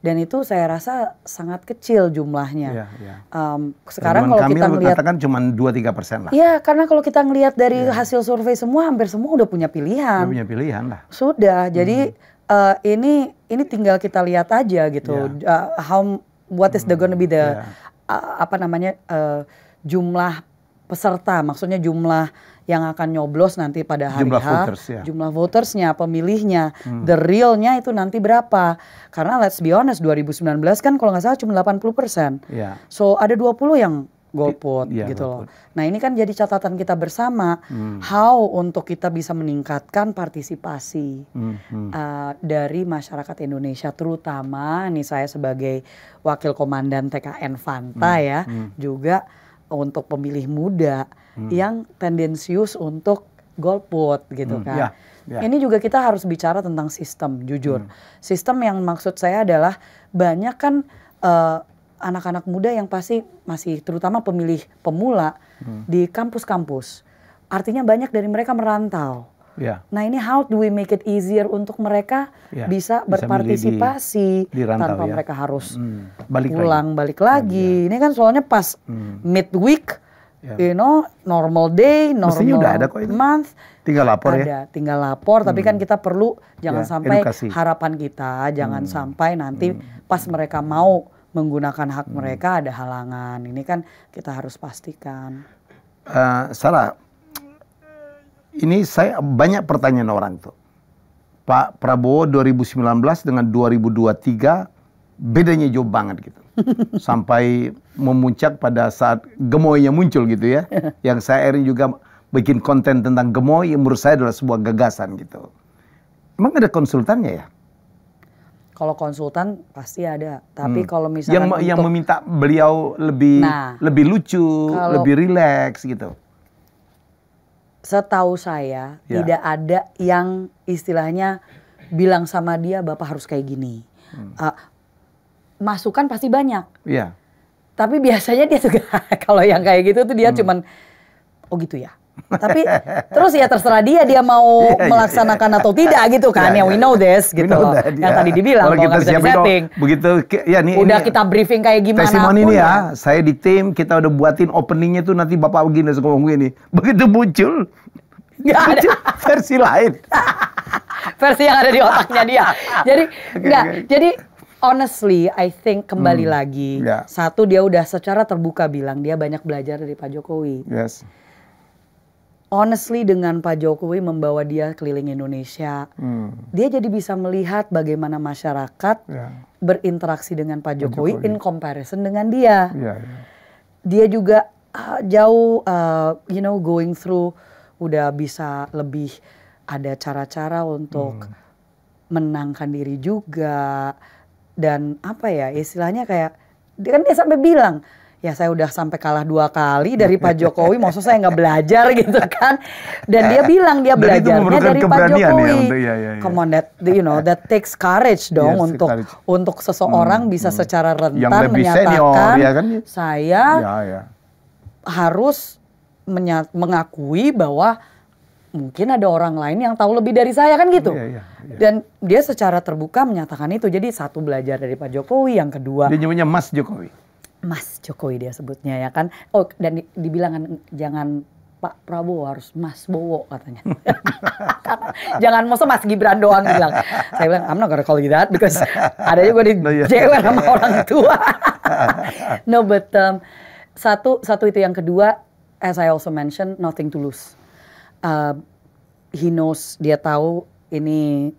dan itu saya rasa sangat kecil jumlahnya. Yeah, yeah. Um, sekarang kalau kita melihat kan cuma 2 tiga persen lah. Iya, karena kalau kita ngelihat dari yeah. hasil survei semua, hampir semua udah punya pilihan. Udah punya pilihan lah. Sudah, jadi uh, ini ini tinggal kita lihat aja gitu. Yeah. Iya. Uh, how what is hmm. the gonna be the yeah. Iya. uh, apa namanya uh, jumlah peserta, maksudnya jumlah yang akan nyoblos nanti pada hari jumlah H, voters, ya. jumlah votersnya, pemilihnya, hmm. the realnya itu nanti berapa? Karena let's be honest 2019 kan kalau nggak salah cuma 80 persen, yeah. so ada 20 yang golput yeah, gitu loh. Nah ini kan jadi catatan kita bersama, hmm. how untuk kita bisa meningkatkan partisipasi hmm, hmm. Uh, dari masyarakat Indonesia, terutama nih saya sebagai wakil komandan TKN Fanta hmm, ya, hmm. juga untuk pemilih muda hmm. yang tendensius untuk golput gitu hmm. kan. Yeah. Yeah. Ini juga kita harus bicara tentang sistem, jujur. Hmm. Sistem yang maksud saya adalah banyak kan anak eh, anak-anak muda yang pasti masih terutama pemilih pemula hmm. di kampus-kampus. Artinya banyak dari mereka merantau. Yeah. Nah ini how do we make it easier untuk mereka yeah. bisa berpartisipasi bisa di, di rantau, tanpa ya. mereka harus hmm. balik pulang lagi. balik lagi. Hmm, iya. yeah. Ini kan soalnya pas hmm. midweek yeah. you know normal day, normal udah ada kok month. Tinggal lapor ya. ada. ya. Tinggal lapor, tapi kan hmm. kan kita perlu jangan yeah. sampai Edukasi. harapan kita jangan hmm. sampai nanti hmm. pas mereka mau menggunakan hak hmm. mereka ada halangan. Ini kan kita harus pastikan. Uh, Sarah, ini saya banyak pertanyaan orang tuh. Pak Prabowo 2019 dengan 2023 bedanya jauh banget gitu sampai memuncak pada saat gemoynya muncul gitu ya. Yang saya Erin juga bikin konten tentang gemoy yang menurut saya adalah sebuah gagasan gitu. Emang ada konsultannya ya? Kalau konsultan pasti ada, tapi hmm. kalau misalnya yang, yang meminta beliau lebih nah, lebih lucu, lebih rileks gitu. Setahu saya ya. tidak ada yang istilahnya bilang sama dia bapak harus kayak gini. Hmm. Uh, masukan pasti banyak. Iya. Tapi biasanya dia juga kalau yang kayak gitu tuh dia hmm. cuman oh gitu ya. Tapi terus ya terserah dia dia mau yeah, iya. melaksanakan yeah. atau tidak gitu kan. Yeah, yeah. we iya. know this gitu. know that, yang yeah. tadi dibilang kalau kita siap setting. Begitu ya nih udah ini, kita briefing kayak gimana. Testimoni ini ya. ya, saya di tim kita udah buatin openingnya tuh nanti Bapak begini suka ngomong gini. Begitu muncul Gak ada. versi lain. versi yang ada di otaknya dia. Jadi okay, enggak, okay. jadi honestly I think kembali hmm. lagi yeah. satu dia udah secara terbuka bilang dia banyak belajar dari Pak Jokowi. Yes. Honestly dengan Pak Jokowi membawa dia keliling Indonesia, hmm. dia jadi bisa melihat bagaimana masyarakat yeah. berinteraksi dengan Pak Jokowi, Jokowi in comparison dengan dia. Yeah, yeah. Dia juga uh, jauh, uh, you know, going through udah bisa lebih ada cara-cara untuk hmm. menangkan diri juga dan apa ya istilahnya kayak dia kan dia sampai bilang ya saya udah sampai kalah dua kali dari Pak Jokowi, maksud saya nggak belajar gitu kan. Dan dia iya. bilang dia belajarnya dari Pak ya Jokowi. Ya, untuk, ya, ya, ya. Come on, that you know that takes courage dong yes, untuk courage. untuk seseorang hmm, bisa hmm. secara rentan Yang menyatakan senior, ya kan? saya ya, ya. harus mengakui bahwa mungkin ada orang lain yang tahu lebih dari saya kan gitu. Iya, iya, iya. Dan dia secara terbuka menyatakan itu. Jadi satu belajar dari Pak Jokowi, yang kedua. Dia nyebutnya Mas Jokowi. Mas Jokowi dia sebutnya ya kan. Oh dan di, dibilang kan, jangan Pak Prabowo harus Mas Bowo katanya. jangan mau Mas Gibran doang bilang. Saya bilang I'm not gonna call you that because ada juga di oh, iya. sama orang tua. no but um, satu satu itu yang kedua as I also mentioned nothing to lose uh, he knows dia tahu ini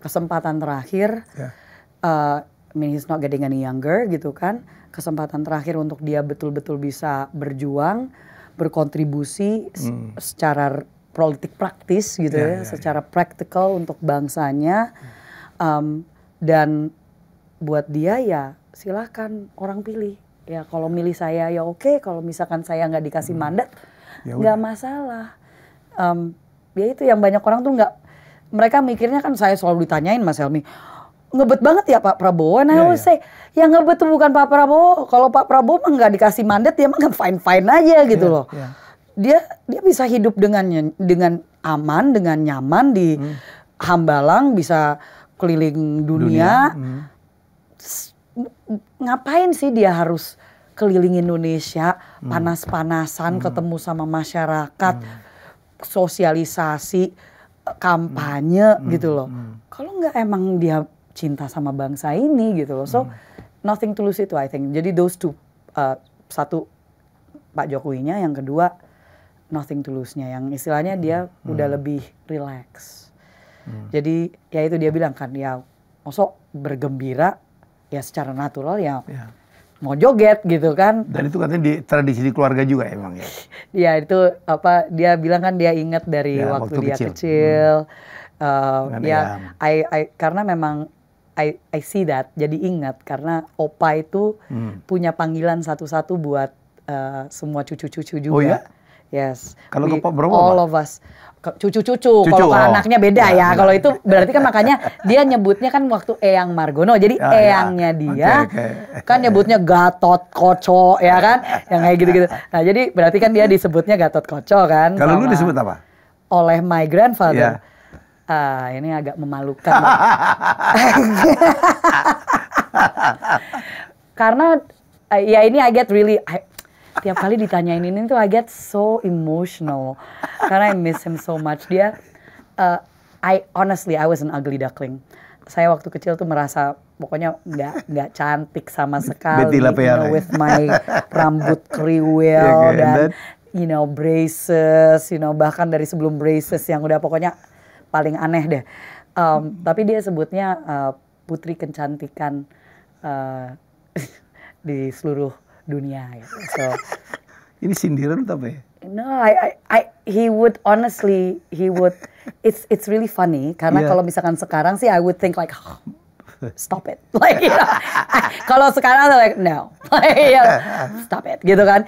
kesempatan terakhir. Yeah. Ya. Uh, I mean he's not getting any younger gitu kan. Kesempatan terakhir untuk dia betul-betul bisa berjuang, berkontribusi mm. secara politik praktis gitu yeah, ya, yeah, ya, ya. secara yeah. praktikal untuk bangsanya. Um, dan buat dia ya silahkan orang pilih. Ya kalau milih saya ya oke, kalau misalkan saya nggak dikasih hmm. mandat nggak masalah um, ya itu yang banyak orang tuh nggak mereka mikirnya kan saya selalu ditanyain Mas Helmi ngebet banget ya Pak Prabowo. Nah, iya, yeah, iya. yeah. saya yang ngebet tuh bukan Pak Prabowo. Kalau Pak Prabowo mah nggak dikasih mandat, dia mah fine fine aja gitu yeah, loh. Yeah. Dia dia bisa hidup dengan dengan aman, dengan nyaman di mm. Hambalang, bisa keliling dunia. dunia. Mm. Ngapain sih dia harus keliling Indonesia, mm. panas-panasan, mm. ketemu sama masyarakat? mm sosialisasi eh, kampanye hmm. hmm. gitu loh hmm. kalau nggak emang dia cinta sama bangsa ini gitu loh so hmm. nothing to lose itu I think jadi those two uh, satu Pak Jokowinya yang kedua nothing to lose-nya yang istilahnya dia hmm. hmm. udah lebih relax hmm. jadi ya itu dia bilang kan ya masuk bergembira ya secara natural ya yeah mau joget gitu kan. Dan itu katanya di tradisi di keluarga juga emang ya. Iya itu apa dia bilang kan dia ingat dari ya, waktu, waktu dia kecil. kecil. Hmm. Uh, ya, I, I, karena memang I, I see that jadi ingat karena opa itu hmm. punya panggilan satu-satu buat uh, semua cucu-cucu oh, iya? juga. Oh ya? Yes. Kalau opa berapa? All of us cucu-cucu. Kalau oh. anaknya beda iya, ya. ya. Kalau itu berarti kan makanya dia nyebutnya kan waktu Eyang Margono. Jadi oh, iya. Eyangnya ya. dia okay, okay. kan nyebutnya Gatot Koco ya kan, yang kayak gitu-gitu. Nah jadi berarti kan dia disebutnya Gatot Koco kan. Kalau lu disebut apa? Oleh my grandfather. Yeah. Ah, ini agak memalukan. Karena uh, ya ini I get really I, tiap kali ditanyain ini tuh I get so emotional karena I miss him so much dia uh, I honestly I was an ugly duckling saya waktu kecil tuh merasa pokoknya nggak nggak cantik sama sekali you know, with my rambut kriwil yeah, kan? dan you know braces you know bahkan dari sebelum braces yang udah pokoknya paling aneh deh um, tapi dia sebutnya uh, putri kecantikan uh, di seluruh dunia ya so ini sindiran atau apa ya no I, I, I he would honestly he would it's it's really funny karena yeah. kalau misalkan sekarang sih I would think like oh, stop it like you know, kalau sekarang like no like, you know, stop it gitu kan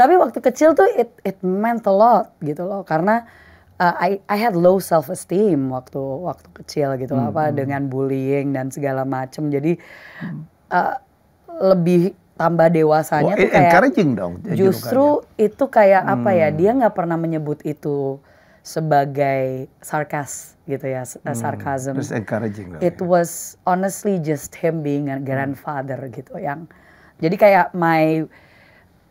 tapi waktu kecil tuh it it meant a lot gitu loh karena uh, I I had low self esteem waktu waktu kecil gitu hmm. apa mm-hmm. dengan bullying dan segala macem jadi mm. uh, lebih tambah dewasanya oh, tuh kayak encouraging dong. Justru jurukannya. itu kayak hmm. apa ya? Hmm. Dia nggak pernah menyebut itu sebagai sarkas gitu ya, hmm. itu encouraging dong. It ya. was honestly just him being a hmm. grandfather hmm. gitu yang. Jadi kayak my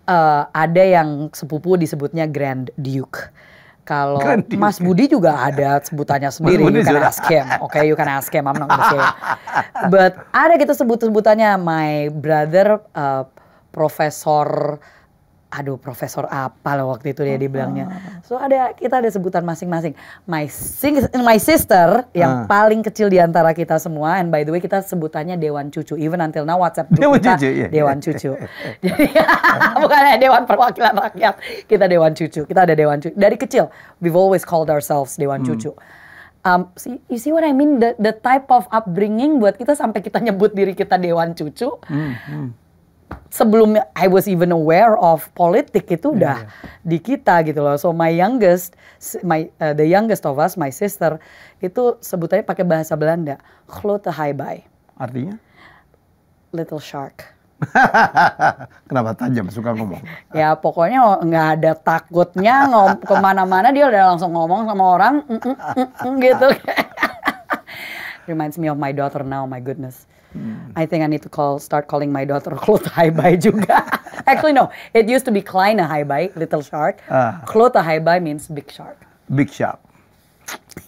uh, ada yang sepupu disebutnya Grand Duke kalau kan Mas Budi juga ada sebutannya sendiri. you can ask him. Oke, okay, you can ask him. I'm not gonna say But ada gitu sebut-sebutannya. My brother, uh, Profesor aduh profesor apa loh waktu itu dia dibilangnya. So ada kita ada sebutan masing-masing. My sing, my sister yang ah. paling kecil di antara kita semua and by the way kita sebutannya dewan cucu even until now WhatsApp group dewan kita cucu, iya. dewan cucu. Eh, eh, eh. Jadi bukan dewan perwakilan rakyat, kita dewan cucu. Kita ada dewan cucu. Dari kecil we've always called ourselves dewan hmm. cucu. Um, see, you see what I mean the the type of upbringing buat kita sampai kita nyebut diri kita dewan cucu. Hmm, hmm sebelum I was even aware of politik itu udah yeah, di kita gitu loh. So my youngest, my uh, the youngest of us, my sister itu sebutannya pakai bahasa Belanda, high Haibai. Artinya? Little shark. Kenapa tajam suka ngomong? ya pokoknya nggak ada takutnya ngom kemana-mana dia udah langsung ngomong sama orang mm, mm, mm, mm gitu. Reminds me of my daughter now, my goodness Hmm. I think I need to call start calling my daughter high Haibai juga. Actually no, it used to be Kleine Haibai, little shark. Uh. Ah. high Haibai means big shark. Big shark.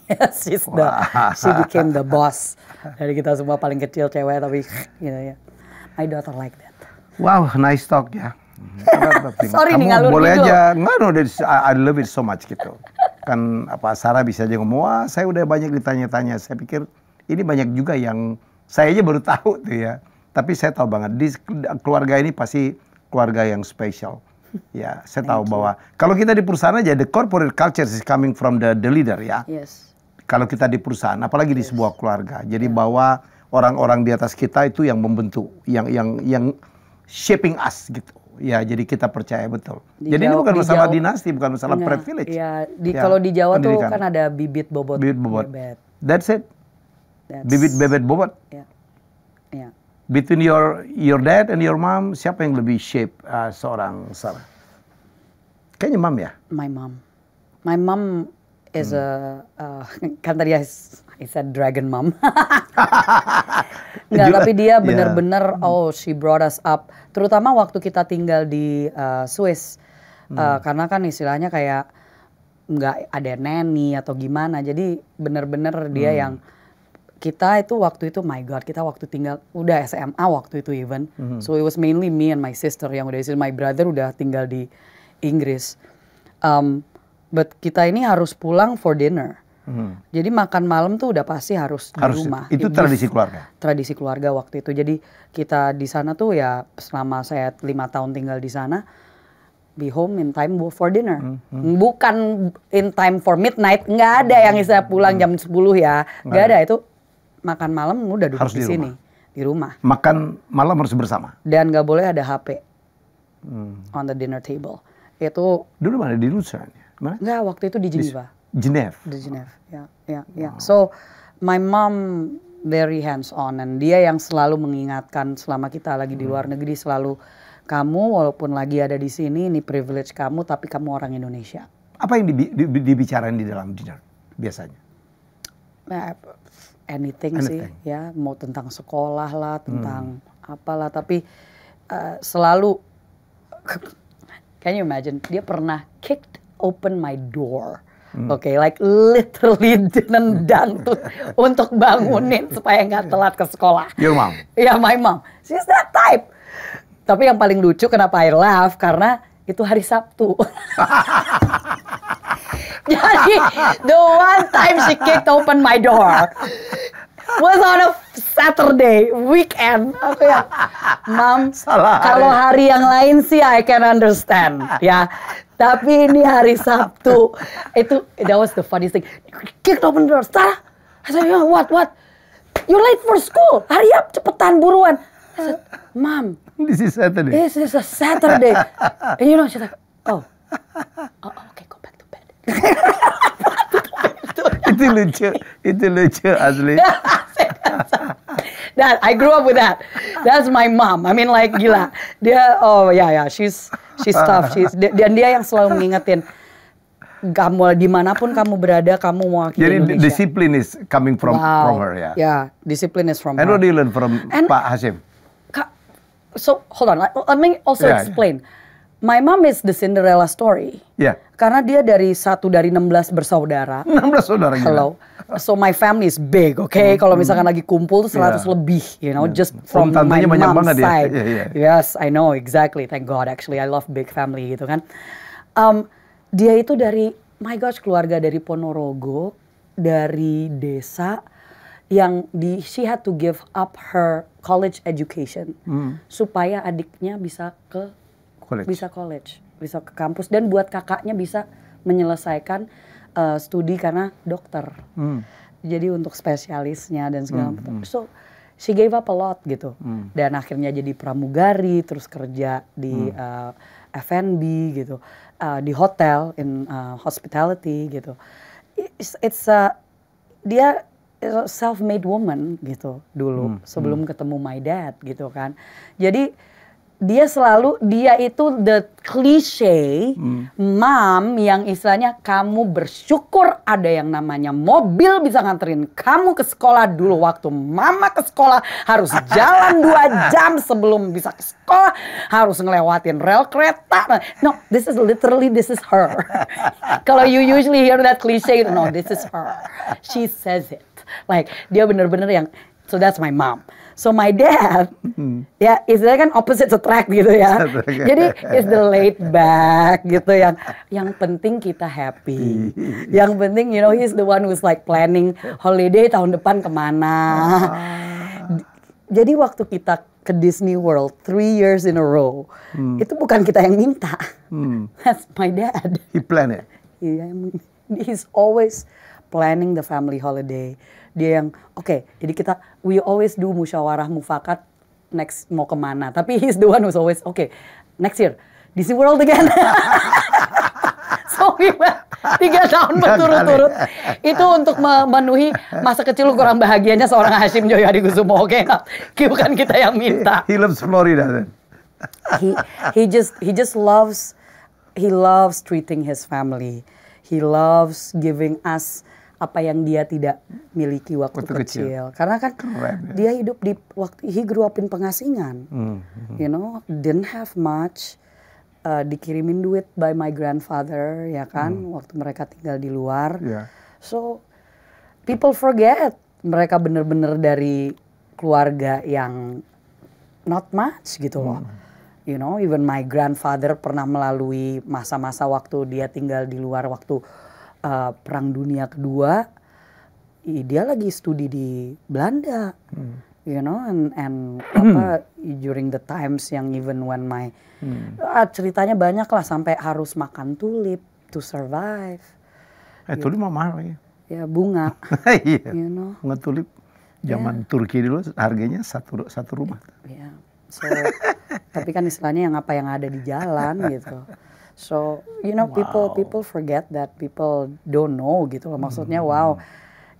yes, she's the she became the boss. Dari kita semua paling kecil cewek tapi you know ya. Yeah. My daughter like that. Wow, nice talk ya. Sorry Kamu nih ngalur boleh aja, enggak no, I love it so much gitu. Kan apa Sarah bisa aja ngomong, wah saya udah banyak ditanya-tanya. Saya pikir ini banyak juga yang saya aja baru tahu tuh ya. Tapi saya tahu banget di keluarga ini pasti keluarga yang spesial. Ya, saya tahu Thank bahwa you. kalau kita di perusahaan aja the corporate culture is coming from the the leader ya. Yes. Kalau kita di perusahaan, apalagi yes. di sebuah keluarga. Jadi yeah. bahwa orang-orang di atas kita itu yang membentuk, yang yang yang shaping us gitu ya jadi kita percaya betul. Di jadi jauh, ini bukan masalah jauh, dinasti, bukan masalah privilege. Ya, di, ya. kalau di Jawa Pendidikan. tuh kan ada bibit bobot. Bibit bobot. Bibit. That's it. That's, bibit bebet bobot. Yeah. Yeah. Between your your dad and your mom, siapa yang lebih shape uh, seorang Sarah? Kayaknya mom ya. My mom. My mom is hmm. a uh, kan tadi I, said dragon mom. Enggak, tapi dia benar-benar yeah. oh she brought us up. Terutama waktu kita tinggal di uh, Swiss. Hmm. Uh, karena kan istilahnya kayak nggak ada nanny atau gimana. Jadi benar-benar dia hmm. yang kita itu waktu itu my god kita waktu tinggal udah SMA waktu itu even mm-hmm. so it was mainly me and my sister yang udah di my brother udah tinggal di Inggris um, but kita ini harus pulang for dinner mm-hmm. jadi makan malam tuh udah pasti harus, harus di rumah itu tradisi keluarga tradisi keluarga waktu itu jadi kita di sana tuh ya selama saya lima tahun tinggal di sana be home in time for dinner. mm hmm. Bukan in time for midnight, nggak ada yang istilah pulang hmm. jam 10 ya. Nggak ada, itu makan malam udah duduk harus di, di sini rumah. di rumah. Makan malam harus bersama. Dan nggak boleh ada HP hmm. on the dinner table. Itu dulu mana di Lucerne? Ya? Mana? Nggak, waktu itu di Geneva. Di Geneva. Di Geneva. Ya, ya, ya. So my mom very hands on and dia yang selalu mengingatkan selama kita lagi di luar hmm. negeri selalu kamu walaupun lagi ada di sini ini privilege kamu tapi kamu orang Indonesia. Apa yang dibicarain di dalam dinner biasanya? Nah, anything, anything sih ya mau tentang sekolah lah hmm. tentang hmm. apalah tapi uh, selalu can you imagine dia pernah kicked open my door hmm. oke okay, like literally nendang tuh untuk bangunin supaya nggak telat ke sekolah your mom ya yeah, my mom she's that type tapi yang paling lucu kenapa I laugh karena itu hari Sabtu Jadi the one time she kicked open my door was on a Saturday weekend. Aku ya, Mam, kalau hari yang lain sih I can understand ya. Tapi ini hari Sabtu. Itu that was the funny thing. Kicked open the door. Sarah, I said, yeah, what, what? You late for school. Hurry up, cepetan buruan. I said, Mom. This is Saturday. This is a Saturday. and you know, she's like, oh. oh, oh itu lucu, itu lucu asli. that I grew up with that. That's my mom. I mean like gila. Dia oh ya yeah, ya, yeah, she's she's tough. She's dan dia yang selalu mengingetin kamu dimanapun kamu berada kamu mau Jadi Indonesia. disiplin is coming from wow. from her ya. Yeah. yeah, discipline is from And what do you learn from And, Pak Hasim? So hold on, let me also yeah. explain. Yeah. My Mom is the Cinderella story. Yeah. Karena dia dari satu dari 16 bersaudara. 16 saudara Hello. Gila. So my family is big, oke? Okay? Mm Kalau misalkan lagi kumpul tuh 100 yeah. lebih, you know, yeah. just from Om, my banyak mom's ya. side. Yeah, yeah. Yes, I know exactly. Thank God actually I love big family gitu kan. Um, dia itu dari my gosh keluarga dari Ponorogo, dari desa yang di she had to give up her college education mm. supaya adiknya bisa ke college. Bisa college, bisa ke kampus dan buat kakaknya bisa menyelesaikan uh, studi karena dokter. Hmm. Jadi untuk spesialisnya dan segala hmm, macam. Hmm. So she gave up a lot gitu. Hmm. Dan akhirnya jadi pramugari, terus kerja di hmm. uh, eh, F&B gitu, uh, di hotel in uh, hospitality gitu. It's, it's a dia self made woman gitu dulu hmm. sebelum hmm. ketemu my dad gitu kan. Jadi dia selalu dia itu the cliche hmm. mom yang istilahnya kamu bersyukur ada yang namanya mobil bisa nganterin kamu ke sekolah dulu waktu mama ke sekolah harus jalan dua jam sebelum bisa ke sekolah harus ngelewatin rel kereta no this is literally this is her kalau you usually hear that cliche no this is her she says it like dia bener-bener yang so that's my mom So my dad, hmm. ya istilahnya kan opposite track gitu ya. Jadi is the laid back gitu yang yang penting kita happy. yang penting you know he's the one who's like planning holiday tahun depan kemana. Ah. Jadi waktu kita ke Disney World three years in a row, hmm. itu bukan kita yang minta. Hmm. That's my dad. He plan it. Iya, he's always planning the family holiday dia yang oke okay, jadi kita we always do musyawarah mufakat next mau kemana tapi he's the one who's always oke okay, next year Disney World again so we went tiga tahun berturut-turut itu untuk memenuhi masa kecil kurang bahagianya seorang Hashim Joyo Hadi Kusumo oke okay, bukan kita yang minta he, he loves Florida then he he just he just loves he loves treating his family he loves giving us apa yang dia tidak miliki waktu, waktu kecil. kecil. Karena kan Keren, ya. dia hidup di waktu he grew up in pengasingan. Mm -hmm. You know, didn't have much uh, dikirimin duit by my grandfather ya kan mm. waktu mereka tinggal di luar. Yeah. So people forget mereka benar-benar dari keluarga yang not much gitu loh. Mm. You know, even my grandfather pernah melalui masa-masa waktu dia tinggal di luar waktu uh, perang dunia kedua dia lagi studi di Belanda hmm. you know and and apa hmm. during the times yang even when my hmm. uh, ceritanya banyak lah sampai harus makan tulip to survive eh gitu. tulip mah mahal ya ya bunga iya. you know bunga tulip zaman yeah. Turki dulu harganya satu satu rumah yeah. so tapi kan istilahnya yang apa yang ada di jalan gitu So you know wow. people people forget that people don't know gitu loh maksudnya hmm. wow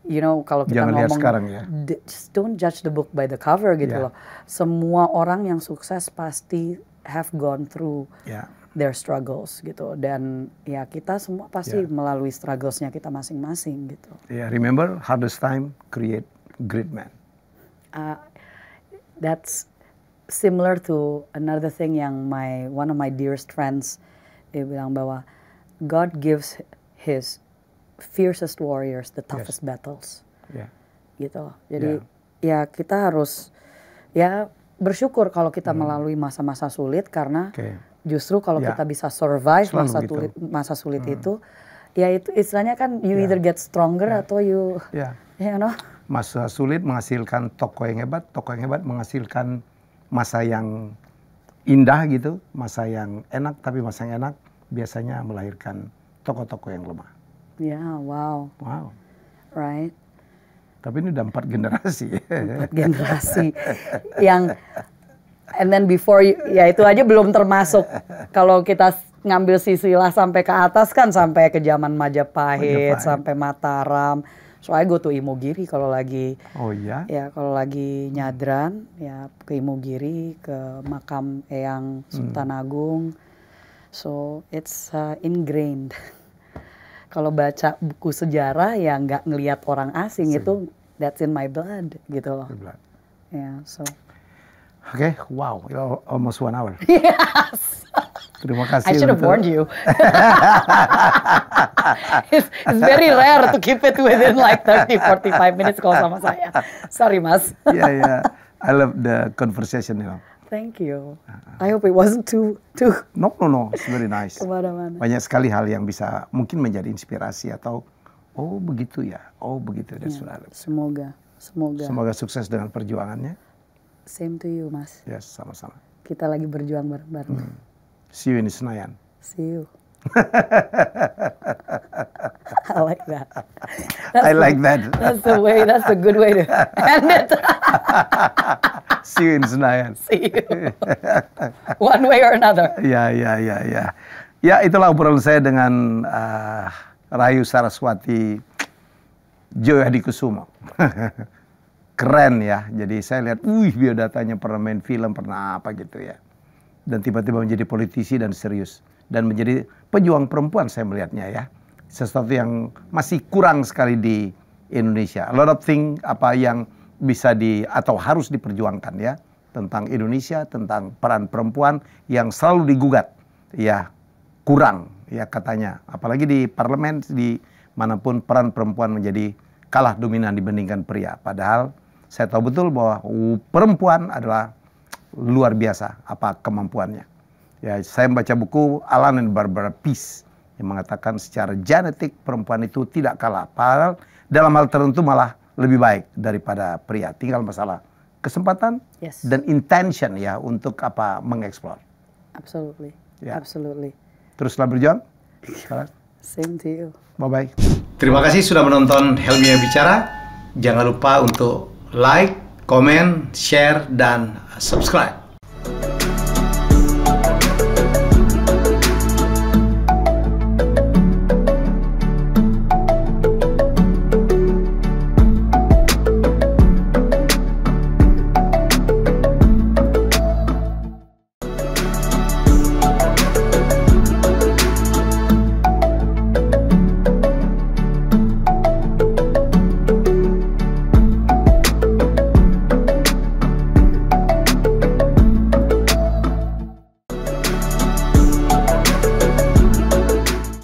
you know kalau kita Jangan ngomong sekarang ya. just don't judge the book by the cover gitu yeah. loh. Semua orang yang sukses pasti have gone through yeah. their struggles gitu dan ya kita semua pasti yeah. melalui strugglesnya kita masing-masing gitu. Yeah, remember hardest time create great man. Uh, that's similar to another thing yang my one of my dearest friends dia bilang bahwa God gives His fiercest warriors the toughest yes. battles. Yeah. Gitu. Jadi yeah. ya kita harus ya bersyukur kalau kita hmm. melalui masa-masa sulit karena okay. justru kalau yeah. kita bisa survive Selalu masa gitu. sulit masa sulit hmm. itu ya itu istilahnya kan you yeah. either get stronger yeah. atau you yeah. you know masa sulit menghasilkan tokoh yang hebat tokoh yang hebat menghasilkan masa yang indah gitu, masa yang enak tapi masa yang enak biasanya melahirkan tokoh-tokoh yang lemah. Ya, yeah, wow. Wow. Right. Tapi ini udah empat generasi. Empat generasi yang and then before you, ya itu aja belum termasuk kalau kita ngambil sisilah sampai ke atas kan sampai ke zaman Majapahit, Majapahit. sampai Mataram soalnya gue tuh imogiri kalau lagi oh iya ya kalau lagi nyadran ya ke imogiri ke makam eyang hmm. Sultan hmm. Agung so it's uh, ingrained kalau baca buku sejarah ya nggak ngelihat orang asing Sing. itu that's in my blood gitu loh ya yeah, so Okay. Wow. Almost one hour. Yes. Terima kasih. I should have warned you. it's, it's very rare to keep it within like 30, 45 minutes kalau sama saya. Sorry, Mas. yeah, yeah. I love the conversation, you know. Thank you. I hope it wasn't too too. No, no, no. It's very nice. Kemana-mana. Banyak sekali hal yang bisa mungkin menjadi inspirasi atau oh begitu ya, oh begitu. That's yeah. Ya, semoga, semoga. Semoga sukses dengan perjuangannya. Same to you, Mas. Yes, sama-sama. Kita lagi berjuang bareng-bareng. Hmm. See you in Senayan. See you. I like that. That's I like the, that. That's the way. That's a good way to end it. See you in Senayan. See you. One way or another. Ya, ya, ya, ya. Ya, itulah obrolan saya dengan uh, Rayu Saraswati Joyadi Kusuma. Kusumo. keren ya. Jadi saya lihat, wih biodatanya pernah main film, pernah apa gitu ya. Dan tiba-tiba menjadi politisi dan serius. Dan menjadi pejuang perempuan saya melihatnya ya. Sesuatu yang masih kurang sekali di Indonesia. A lot of thing apa yang bisa di atau harus diperjuangkan ya. Tentang Indonesia, tentang peran perempuan yang selalu digugat. Ya kurang ya katanya. Apalagi di parlemen, di manapun peran perempuan menjadi kalah dominan dibandingkan pria. Padahal saya tahu betul bahwa perempuan adalah luar biasa apa kemampuannya. Ya, saya membaca buku Alan and Barbara Peace yang mengatakan secara genetik perempuan itu tidak kalah. Padahal dalam hal tertentu malah lebih baik daripada pria. Tinggal masalah kesempatan yes. dan intention ya untuk apa mengeksplor. Absolutely. Ya. Absolutely. Teruslah berjuang. Same to you. Bye bye. Terima kasih sudah menonton Helmi yang bicara. Jangan lupa untuk like, comment, share, dan subscribe.